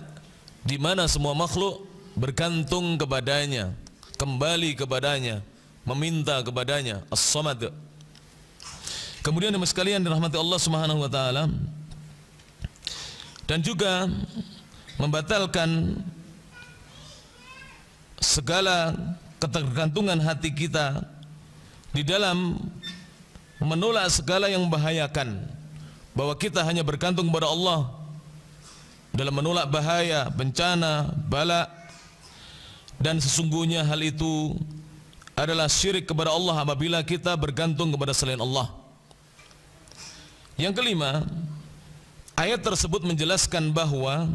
di mana semua makhluk bergantung kepadanya, kembali kepadanya, meminta kepadanya. As-Samad. Kemudian teman sekalian dirahmati Allah Subhanahu wa taala dan juga membatalkan segala ketergantungan hati kita di dalam menolak segala yang membahayakan bahwa kita hanya bergantung kepada Allah dalam menolak bahaya, bencana, bala dan sesungguhnya hal itu adalah syirik kepada Allah apabila kita bergantung kepada selain Allah. Yang kelima, ayat tersebut menjelaskan bahwa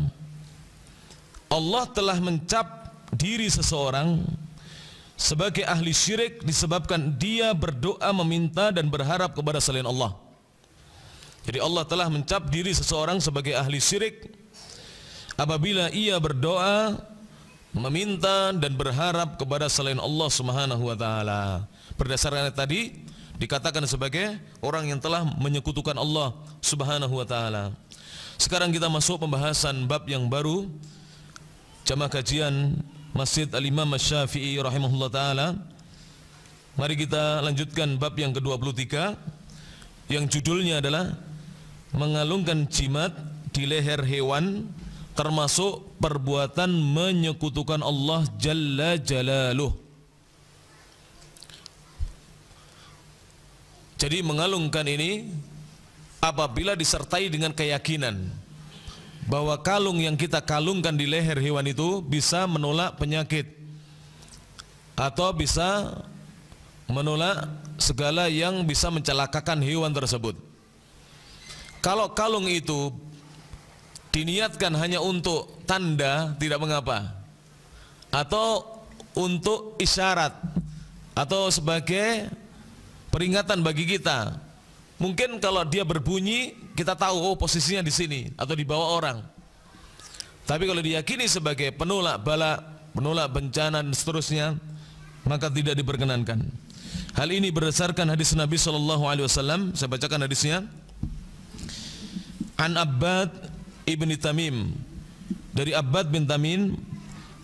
Allah telah mencap diri seseorang sebagai ahli syirik disebabkan dia berdoa meminta dan berharap kepada selain Allah. Jadi Allah telah mencap diri seseorang sebagai ahli syirik apabila ia berdoa meminta dan berharap kepada selain Allah Subhanahu wa taala. Berdasarkan tadi dikatakan sebagai orang yang telah menyekutukan Allah Subhanahu wa taala. Sekarang kita masuk pembahasan bab yang baru jamaah kajian Masjid Al-Imam Syafi'i rahimahullah taala. Mari kita lanjutkan bab yang ke-23 yang judulnya adalah mengalungkan jimat di leher hewan termasuk perbuatan menyekutukan Allah jalla jalaluh. Jadi mengalungkan ini apabila disertai dengan keyakinan bahwa kalung yang kita kalungkan di leher hewan itu bisa menolak penyakit atau bisa menolak segala yang bisa mencelakakan hewan tersebut. Kalau kalung itu diniatkan hanya untuk tanda tidak mengapa atau untuk isyarat atau sebagai peringatan bagi kita. Mungkin kalau dia berbunyi kita tahu oh, posisinya di sini atau di bawah orang. Tapi kalau diyakini sebagai penolak bala, penolak bencana dan seterusnya, maka tidak diperkenankan. Hal ini berdasarkan hadis Nabi Shallallahu Alaihi Wasallam. Saya bacakan hadisnya. An Abbad ibn Tamim dari Abbad bin Tamim,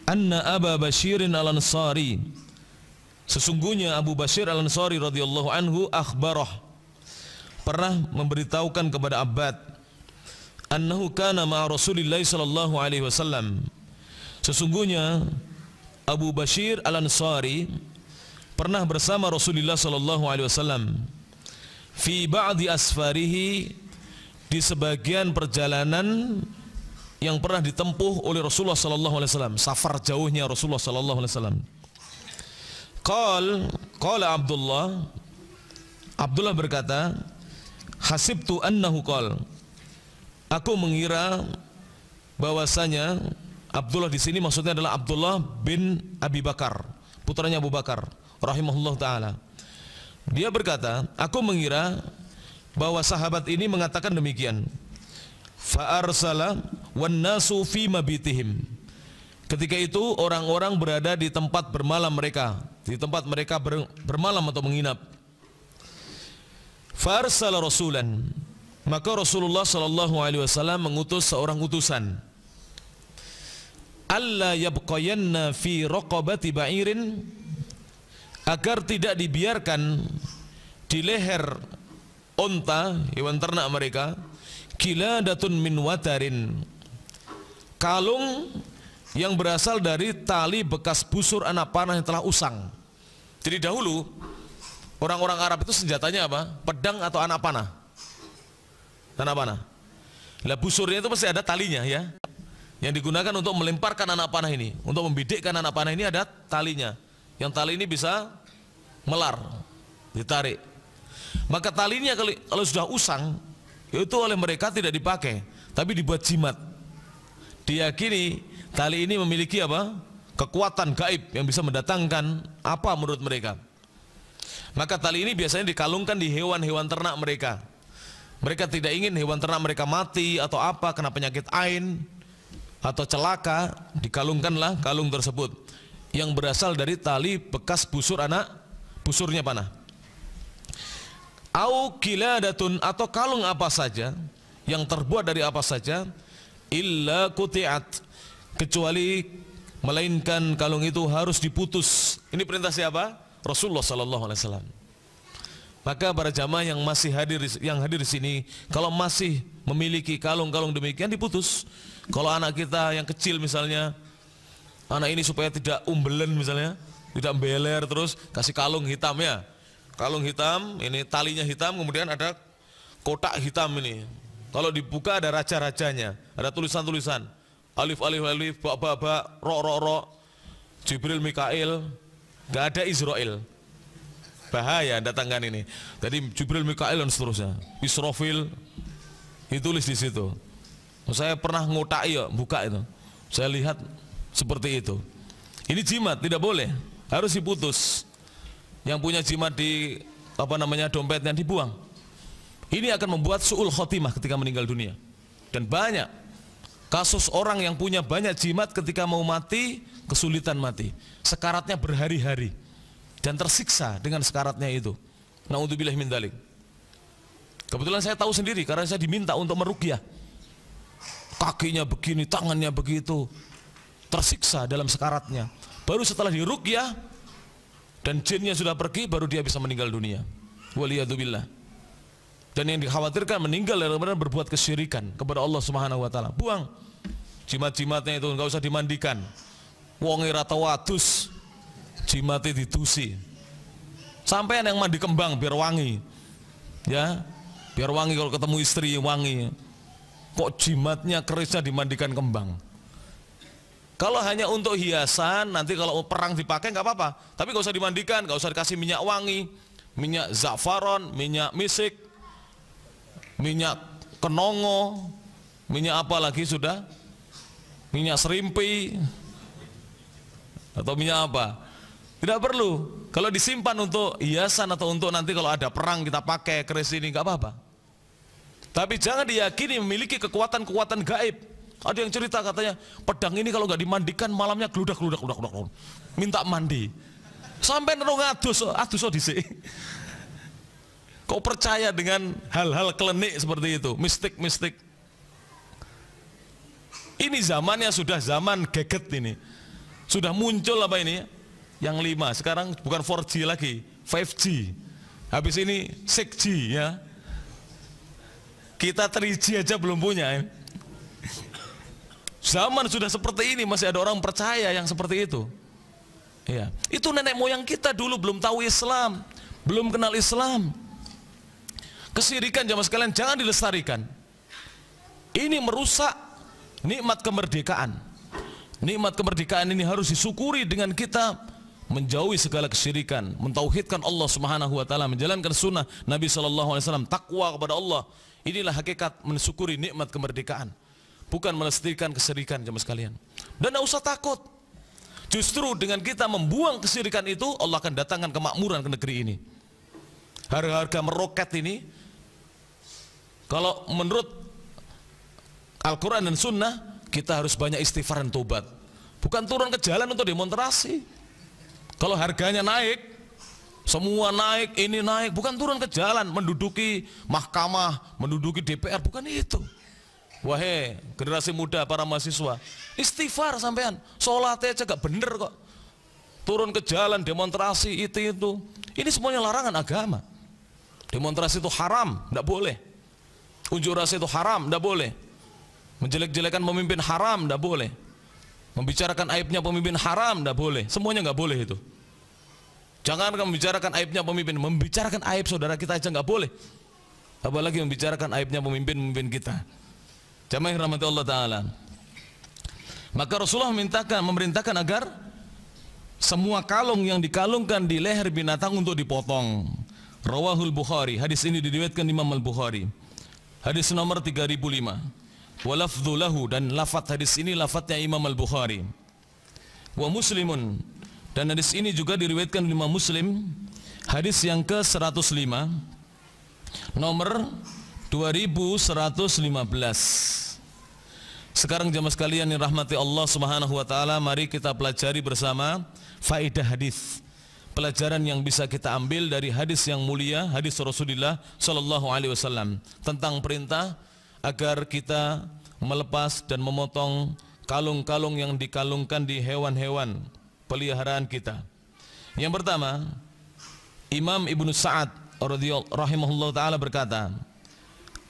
anna Aba Bashirin al Ansari. Sesungguhnya Abu Bashir al Ansari radhiyallahu anhu akhbarah pernah memberitahukan kepada Abbad annahu kana ma Rasulillah sallallahu alaihi wasallam sesungguhnya Abu Bashir Al-Ansari pernah bersama Rasulullah sallallahu alaihi wasallam fi ba'di asfarihi di sebagian perjalanan yang pernah ditempuh oleh Rasulullah sallallahu alaihi wasallam, safar jauhnya Rasulullah sallallahu alaihi wasallam. Qal qala Abdullah Abdullah berkata hasibtu annahu qol aku mengira bahwasanya Abdullah di sini maksudnya adalah Abdullah bin Abi Bakar putranya Abu Bakar rahimahullah taala dia berkata aku mengira bahwa sahabat ini mengatakan demikian fa arsala wan nasu fi mabitihim Ketika itu orang-orang berada di tempat bermalam mereka, di tempat mereka bermalam atau menginap. Farsal rasulan. Maka Rasulullah sallallahu alaihi wasallam mengutus seorang utusan. Allah yabqayanna fi raqabati ba'irin agar tidak dibiarkan di leher onta hewan ternak mereka datun min watarin kalung yang berasal dari tali bekas busur anak panah yang telah usang jadi dahulu Orang-orang Arab itu senjatanya apa? Pedang atau anak panah? Anak panah. Lah busurnya itu pasti ada talinya ya. Yang digunakan untuk melemparkan anak panah ini, untuk membidikkan anak panah ini ada talinya. Yang tali ini bisa melar, ditarik. Maka talinya kalau sudah usang, itu oleh mereka tidak dipakai, tapi dibuat jimat. Diyakini tali ini memiliki apa? kekuatan gaib yang bisa mendatangkan apa menurut mereka. Maka tali ini biasanya dikalungkan di hewan-hewan ternak mereka. Mereka tidak ingin hewan ternak mereka mati atau apa kena penyakit ain atau celaka, dikalungkanlah kalung tersebut yang berasal dari tali bekas busur anak busurnya panah. Au kiladatun atau kalung apa saja yang terbuat dari apa saja illa kutiat kecuali melainkan kalung itu harus diputus. Ini perintah siapa? Rasulullah Sallallahu Alaihi Wasallam. Maka para jamaah yang masih hadir yang hadir di sini, kalau masih memiliki kalung-kalung demikian diputus. Kalau anak kita yang kecil misalnya, anak ini supaya tidak umbelen misalnya, tidak beler terus kasih kalung hitam ya. Kalung hitam, ini talinya hitam, kemudian ada kotak hitam ini. Kalau dibuka ada raja-rajanya, ada tulisan-tulisan. Alif alif alif, ba ba ba, ro ro ro. Jibril Mikail, tidak ada Israel. Bahaya datangkan ini. Jadi Jibril, Mikael dan seterusnya. Israfil ditulis di situ. Saya pernah ngotak ya, buka itu. Saya lihat seperti itu. Ini jimat tidak boleh, harus diputus. Yang punya jimat di apa namanya dompetnya dibuang. Ini akan membuat suul khotimah ketika meninggal dunia. Dan banyak kasus orang yang punya banyak jimat ketika mau mati kesulitan mati. Sekaratnya berhari-hari dan tersiksa dengan sekaratnya itu. Naudzubillah min dalik. Kebetulan saya tahu sendiri karena saya diminta untuk merukyah. Kakinya begini, tangannya begitu. Tersiksa dalam sekaratnya. Baru setelah dirukyah dan jinnya sudah pergi baru dia bisa meninggal dunia. Waliyadzubillah. Dan yang dikhawatirkan meninggal dan benar berbuat kesyirikan kepada Allah Subhanahu wa taala. Buang jimat-jimatnya itu, enggak usah dimandikan wonge rata wadus jimate didusi sampean yang mandi kembang biar wangi ya biar wangi kalau ketemu istri wangi kok jimatnya kerisnya dimandikan kembang kalau hanya untuk hiasan, nanti kalau perang dipakai nggak apa-apa. Tapi nggak usah dimandikan, nggak usah dikasih minyak wangi, minyak zafaron, minyak misik, minyak kenongo, minyak apa lagi sudah, minyak serimpi, atau minyak apa. Tidak perlu. Kalau disimpan untuk hiasan atau untuk nanti kalau ada perang kita pakai keris ini nggak apa-apa. Tapi jangan diyakini memiliki kekuatan-kekuatan gaib. Ada yang cerita katanya pedang ini kalau nggak dimandikan malamnya geludak geludak geludak geludak. Minta mandi. Sampai nerung adus adus so dhisik. Kau percaya dengan hal-hal klenik seperti itu, mistik-mistik. Ini zamannya sudah zaman geget ini. Sudah muncul apa ini? Yang lima. Sekarang bukan 4G lagi, 5G. Habis ini 6G ya. Kita 3G aja belum punya. Ya. Zaman sudah seperti ini masih ada orang percaya yang seperti itu. Ya. Itu nenek moyang kita dulu belum tahu Islam, belum kenal Islam. Kesirikan jamaah sekalian jangan dilestarikan. Ini merusak nikmat kemerdekaan. Nikmat kemerdekaan ini harus disyukuri dengan kita menjauhi segala kesyirikan, mentauhidkan Allah Subhanahu wa taala, menjalankan sunnah Nabi sallallahu alaihi wasallam, takwa kepada Allah. Inilah hakikat mensyukuri nikmat kemerdekaan, bukan melestarikan kesyirikan jemaah sekalian. Dan tidak usah takut. Justru dengan kita membuang kesyirikan itu, Allah akan datangkan kemakmuran ke negeri ini. Harga-harga meroket ini kalau menurut Al-Qur'an dan sunnah kita harus banyak istighfar dan tobat. Bukan turun ke jalan untuk demonstrasi. Kalau harganya naik, semua naik, ini naik, bukan turun ke jalan menduduki mahkamah, menduduki DPR, bukan itu. Wahai generasi muda para mahasiswa, istighfar sampean, sholatnya aja gak bener kok. Turun ke jalan demonstrasi itu itu. Ini semuanya larangan agama. Demonstrasi itu haram, tidak boleh. Unjuk rasa itu haram, tidak boleh. Menjelek-jelekan pemimpin haram tidak boleh. Membicarakan aibnya pemimpin haram tidak boleh. Semuanya nggak boleh itu. Jangan membicarakan aibnya pemimpin. Membicarakan aib saudara kita aja nggak boleh. Apalagi membicarakan aibnya pemimpin-pemimpin kita. Jamaah rahmat Allah Ta'ala. Maka Rasulullah memintakan, memerintahkan agar semua kalung yang dikalungkan di leher binatang untuk dipotong. Rawahul Bukhari. Hadis ini diriwayatkan Imam Al-Bukhari. Hadis nomor 3005 walafdhu lahu dan lafadz hadis ini lafadznya Imam Al-Bukhari wa muslimun dan hadis ini juga diriwayatkan oleh Imam Muslim hadis yang ke-105 nomor 2115 sekarang jamaah sekalian yang rahmati Allah Subhanahu wa taala, mari kita pelajari bersama faidah hadis. Pelajaran yang bisa kita ambil dari hadis yang mulia, hadis Rasulullah sallallahu alaihi wasallam tentang perintah agar kita melepas dan memotong kalung-kalung yang dikalungkan di hewan-hewan peliharaan kita. Yang pertama, Imam Ibnu Sa'ad radhiyallahu taala berkata,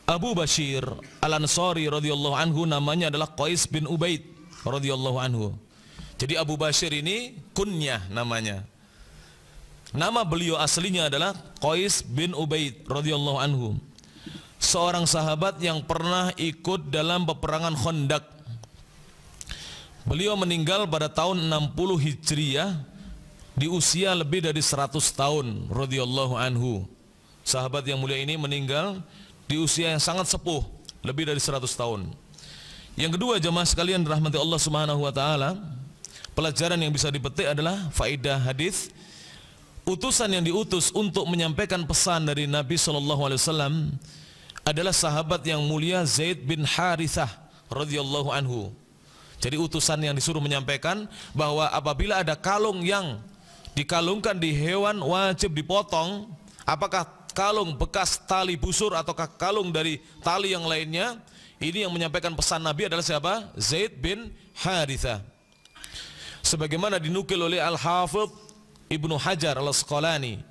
Abu Bashir Al-Ansari radhiyallahu anhu namanya adalah Qais bin Ubaid radhiyallahu anhu. Jadi Abu Bashir ini kunyah namanya. Nama beliau aslinya adalah Qais bin Ubaid radhiyallahu anhu seorang sahabat yang pernah ikut dalam peperangan Khandaq. Beliau meninggal pada tahun 60 Hijriah di usia lebih dari 100 tahun radhiyallahu anhu. Sahabat yang mulia ini meninggal di usia yang sangat sepuh, lebih dari 100 tahun. Yang kedua jemaah sekalian rahmati Allah Subhanahu wa taala, pelajaran yang bisa dipetik adalah faedah hadis utusan yang diutus untuk menyampaikan pesan dari Nabi Shallallahu alaihi wasallam adalah sahabat yang mulia Zaid bin Harithah radhiyallahu anhu. Jadi utusan yang disuruh menyampaikan bahwa apabila ada kalung yang dikalungkan di hewan wajib dipotong, apakah kalung bekas tali busur ataukah kalung dari tali yang lainnya? Ini yang menyampaikan pesan Nabi adalah siapa? Zaid bin Harithah. Sebagaimana dinukil oleh Al-Hafidh Ibnu Hajar Al-Asqalani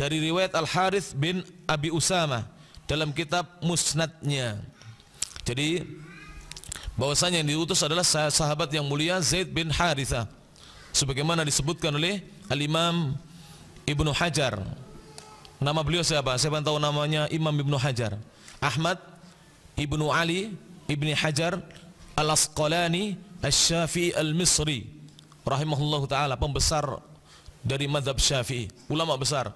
dari riwayat Al-Harith bin Abi Usama dalam kitab musnadnya jadi bahwasanya yang diutus adalah sahabat yang mulia Zaid bin Haritha, sebagaimana disebutkan oleh Al-Imam Ibnu Hajar nama beliau siapa? siapa yang tahu namanya Imam Ibnu Hajar Ahmad Ibnu Ali Ibni Hajar Al-Asqalani Al-Syafi'i Al-Misri rahimahullah taala pembesar dari mazhab Syafi'i ulama besar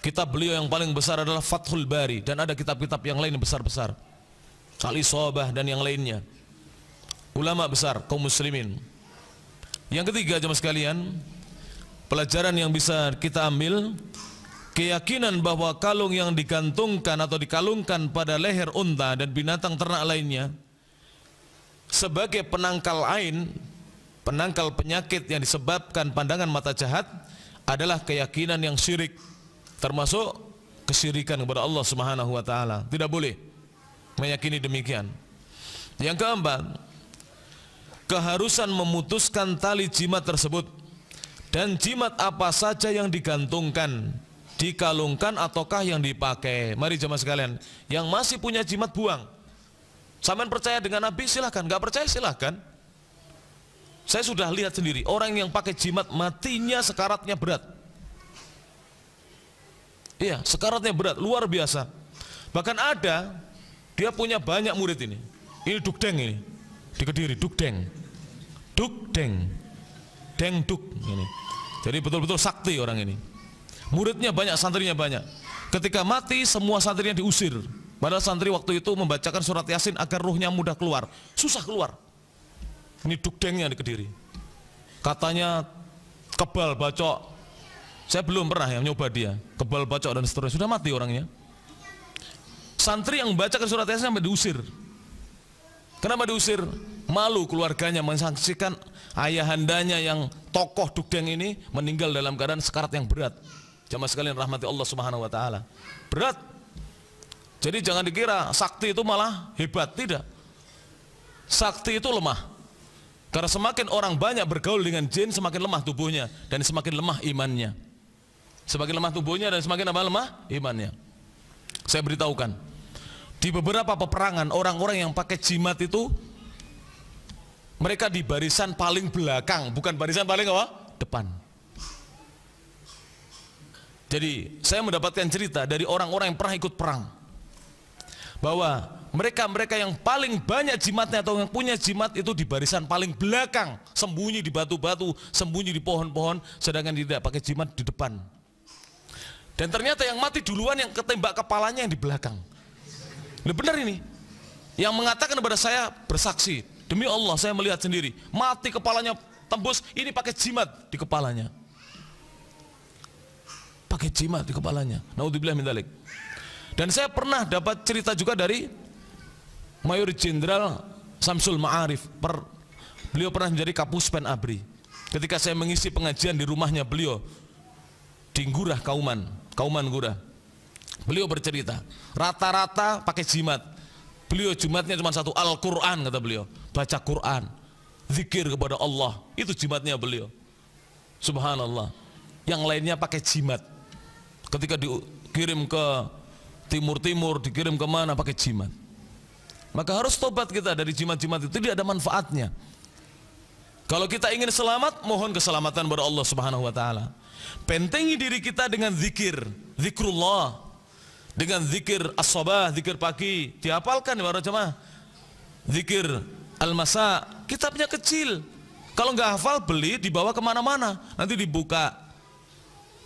Kitab beliau yang paling besar adalah Fathul Bari dan ada kitab-kitab yang lain besar-besar. al Sobah dan yang lainnya. Ulama besar kaum muslimin. Yang ketiga jemaah sekalian, pelajaran yang bisa kita ambil keyakinan bahwa kalung yang digantungkan atau dikalungkan pada leher unta dan binatang ternak lainnya sebagai penangkal ain, penangkal penyakit yang disebabkan pandangan mata jahat adalah keyakinan yang syirik termasuk kesyirikan kepada Allah Subhanahu wa taala. Tidak boleh meyakini demikian. Yang keempat, keharusan memutuskan tali jimat tersebut dan jimat apa saja yang digantungkan, dikalungkan ataukah yang dipakai. Mari jemaah sekalian, yang masih punya jimat buang. Saman percaya dengan Nabi silahkan, nggak percaya silahkan. Saya sudah lihat sendiri orang yang pakai jimat matinya sekaratnya berat. Iya, sekaratnya berat, luar biasa. Bahkan ada dia punya banyak murid ini. Ini dukdeng ini. Di Kediri dukdeng. Dukdeng. Deng duk ini. Jadi betul-betul sakti orang ini. Muridnya banyak, santrinya banyak. Ketika mati semua santrinya diusir. Padahal santri waktu itu membacakan surat Yasin agar ruhnya mudah keluar. Susah keluar. Ini dukdengnya di Kediri. Katanya kebal bacok saya belum pernah yang nyoba dia. Kebal bacok dan seterusnya. Sudah mati orangnya. Santri yang baca ke surat Yasin sampai diusir. Kenapa diusir? Malu keluarganya mensaksikan ayahandanya yang tokoh dukdeng ini meninggal dalam keadaan sekarat yang berat. Jamaah sekalian rahmati Allah Subhanahu wa taala. Berat. Jadi jangan dikira sakti itu malah hebat, tidak. Sakti itu lemah. Karena semakin orang banyak bergaul dengan jin, semakin lemah tubuhnya dan semakin lemah imannya. Semakin lemah tubuhnya dan semakin apa lemah imannya. Saya beritahukan. Di beberapa peperangan orang-orang yang pakai jimat itu mereka di barisan paling belakang, bukan barisan paling apa? Depan. Jadi saya mendapatkan cerita dari orang-orang yang pernah ikut perang bahwa mereka-mereka yang paling banyak jimatnya atau yang punya jimat itu di barisan paling belakang, sembunyi di batu-batu, sembunyi di pohon-pohon, sedangkan tidak pakai jimat di depan. Dan ternyata yang mati duluan yang ketembak kepalanya yang di belakang. Ini benar ini. Yang mengatakan kepada saya bersaksi, demi Allah saya melihat sendiri, mati kepalanya tembus, ini pakai jimat di kepalanya. Pakai jimat di kepalanya. Naudzubillah min dalik. Dan saya pernah dapat cerita juga dari Mayor Jenderal Samsul Ma'arif. Per, beliau pernah menjadi Kapuspen Abri. Ketika saya mengisi pengajian di rumahnya beliau di Ngurah Kauman, Kauman Gura. Beliau bercerita, rata-rata pakai jimat. Beliau jimatnya cuma satu, Al-Quran kata beliau. Baca Quran, zikir kepada Allah. Itu jimatnya beliau. Subhanallah. Yang lainnya pakai jimat. Ketika dikirim ke timur-timur, dikirim kemana pakai jimat. Maka harus tobat kita dari jimat-jimat itu tidak ada manfaatnya. Kalau kita ingin selamat, mohon keselamatan kepada Allah Subhanahu wa taala. Pentengi diri kita dengan zikir, zikrullah. Dengan zikir as-sabah, zikir pagi, dihafalkan ya para jemaah. Zikir al-masa, kitabnya kecil. Kalau nggak hafal beli dibawa kemana-mana, nanti dibuka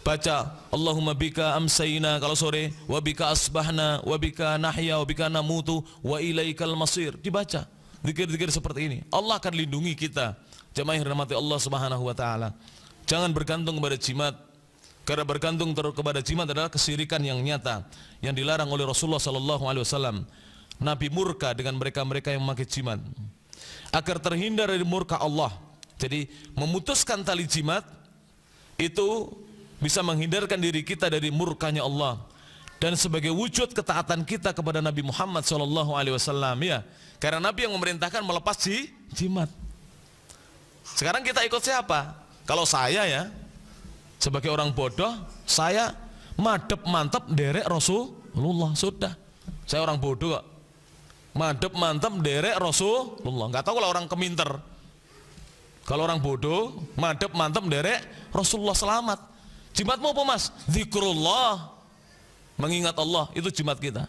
baca Allahumma bika amsayna kalau sore wa bika asbahna wa bika nahya wa bika namutu wa ilaikal masir dibaca zikir-zikir seperti ini Allah akan lindungi kita jemaah rahmati Allah Subhanahu wa taala Jangan bergantung kepada jimat. Karena bergantung kepada jimat adalah kesirikan yang nyata yang dilarang oleh Rasulullah sallallahu alaihi wasallam. Nabi murka dengan mereka-mereka yang memakai jimat. Agar terhindar dari murka Allah. Jadi memutuskan tali jimat itu bisa menghindarkan diri kita dari murkanya Allah dan sebagai wujud ketaatan kita kepada Nabi Muhammad Shallallahu Alaihi Wasallam ya karena Nabi yang memerintahkan melepas si jimat sekarang kita ikut siapa kalau saya ya, sebagai orang bodoh, saya madep mantap derek Rasulullah sudah. Saya orang bodoh kok. Madep mantap derek Rasulullah. Enggak tahu kalau orang keminter. Kalau orang bodoh, madep mantap derek Rasulullah selamat. Jimatmu apa mas? Zikrullah. Mengingat Allah, itu jimat kita.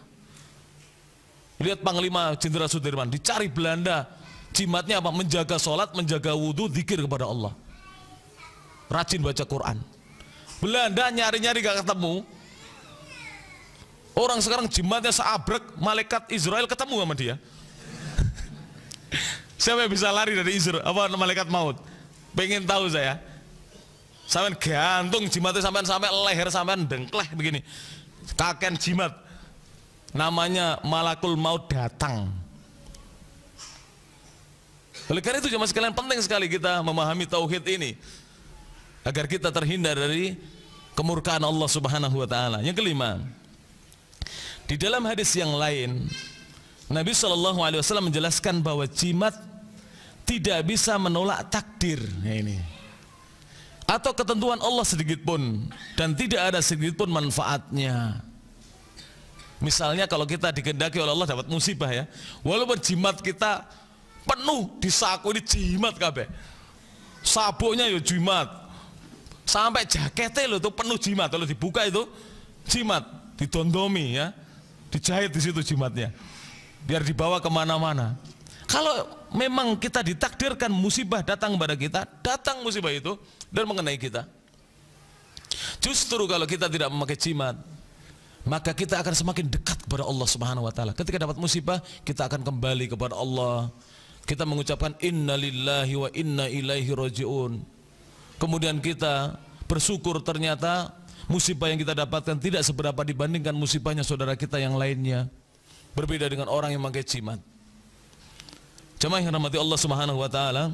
Lihat Panglima Jenderal Sudirman, dicari Belanda. Jimatnya apa? Menjaga sholat, menjaga wudhu, zikir kepada Allah rajin baca Quran. Belanda nyari-nyari gak ketemu. Orang sekarang jimatnya seabrek, malaikat Israel ketemu sama dia. Siapa yang bisa lari dari Israel? Apa malaikat maut? Pengen tahu saya. Sampai gantung jimatnya sampai sampai leher sampai dengkleh begini. Kaken jimat. Namanya malakul maut datang. Oleh karena itu jemaah sekalian penting sekali kita memahami tauhid ini agar kita terhindar dari kemurkaan Allah Subhanahu wa taala. Yang kelima, di dalam hadis yang lain Nabi Shallallahu alaihi wasallam menjelaskan bahwa jimat tidak bisa menolak takdir. Ya, ini. Atau ketentuan Allah sedikit pun dan tidak ada sedikit pun manfaatnya. Misalnya kalau kita digendaki oleh Allah dapat musibah ya. Walaupun jimat kita penuh di ini jimat kabeh. Sabuknya ya jimat, sampai jaketnya lo tuh penuh jimat kalau dibuka itu jimat ditondomi ya dijahit di situ jimatnya biar dibawa kemana-mana kalau memang kita ditakdirkan musibah datang kepada kita datang musibah itu dan mengenai kita justru kalau kita tidak memakai jimat maka kita akan semakin dekat kepada Allah Subhanahu wa taala. Ketika dapat musibah, kita akan kembali kepada Allah. Kita mengucapkan innalillahi wa inna ilaihi rajiun kemudian kita bersyukur ternyata musibah yang kita dapatkan tidak seberapa dibandingkan musibahnya saudara kita yang lainnya berbeda dengan orang yang memakai jimat jemaah yang rahmati Allah subhanahu wa ta'ala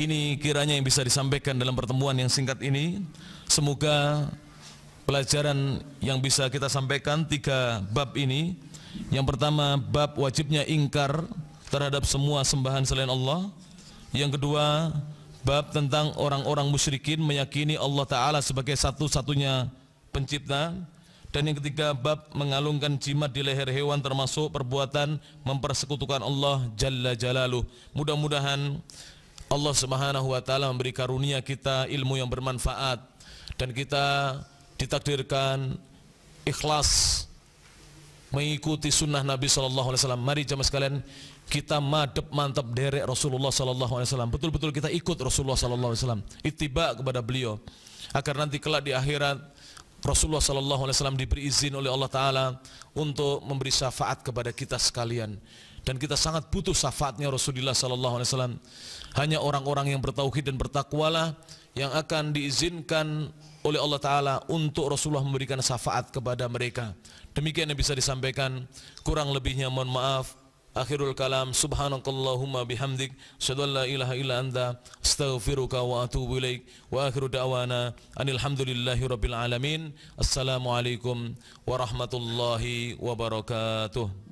ini kiranya yang bisa disampaikan dalam pertemuan yang singkat ini semoga pelajaran yang bisa kita sampaikan tiga bab ini yang pertama bab wajibnya ingkar terhadap semua sembahan selain Allah yang kedua Bab tentang orang-orang musyrikin meyakini Allah Ta'ala sebagai satu-satunya pencipta dan yang ketiga bab mengalungkan jimat di leher hewan termasuk perbuatan mempersekutukan Allah Jalla Jalaluh mudah-mudahan Allah Subhanahu wa taala memberi karunia kita ilmu yang bermanfaat dan kita ditakdirkan ikhlas mengikuti sunnah Nabi Shallallahu Alaihi Wasallam. Mari jamaah sekalian kita madep mantap derek Rasulullah sallallahu alaihi wasallam. Betul-betul kita ikut Rasulullah sallallahu alaihi wasallam, Itiba kepada beliau agar nanti kelak di akhirat Rasulullah sallallahu alaihi wasallam diberi izin oleh Allah taala untuk memberi syafaat kepada kita sekalian. Dan kita sangat butuh syafaatnya Rasulullah sallallahu alaihi wasallam. Hanya orang-orang yang bertauhid dan bertakwalah yang akan diizinkan oleh Allah Ta'ala untuk Rasulullah memberikan syafaat kepada mereka. Demikian yang bisa disampaikan. Kurang lebihnya mohon maaf. آخر الكلام سبحانك اللهم بحمدك أشهد أن لا إله إلا أنت أستغفرك وأتوب إليك وآخر دعوانا أن الحمد لله رب العالمين السلام عليكم ورحمة الله وبركاته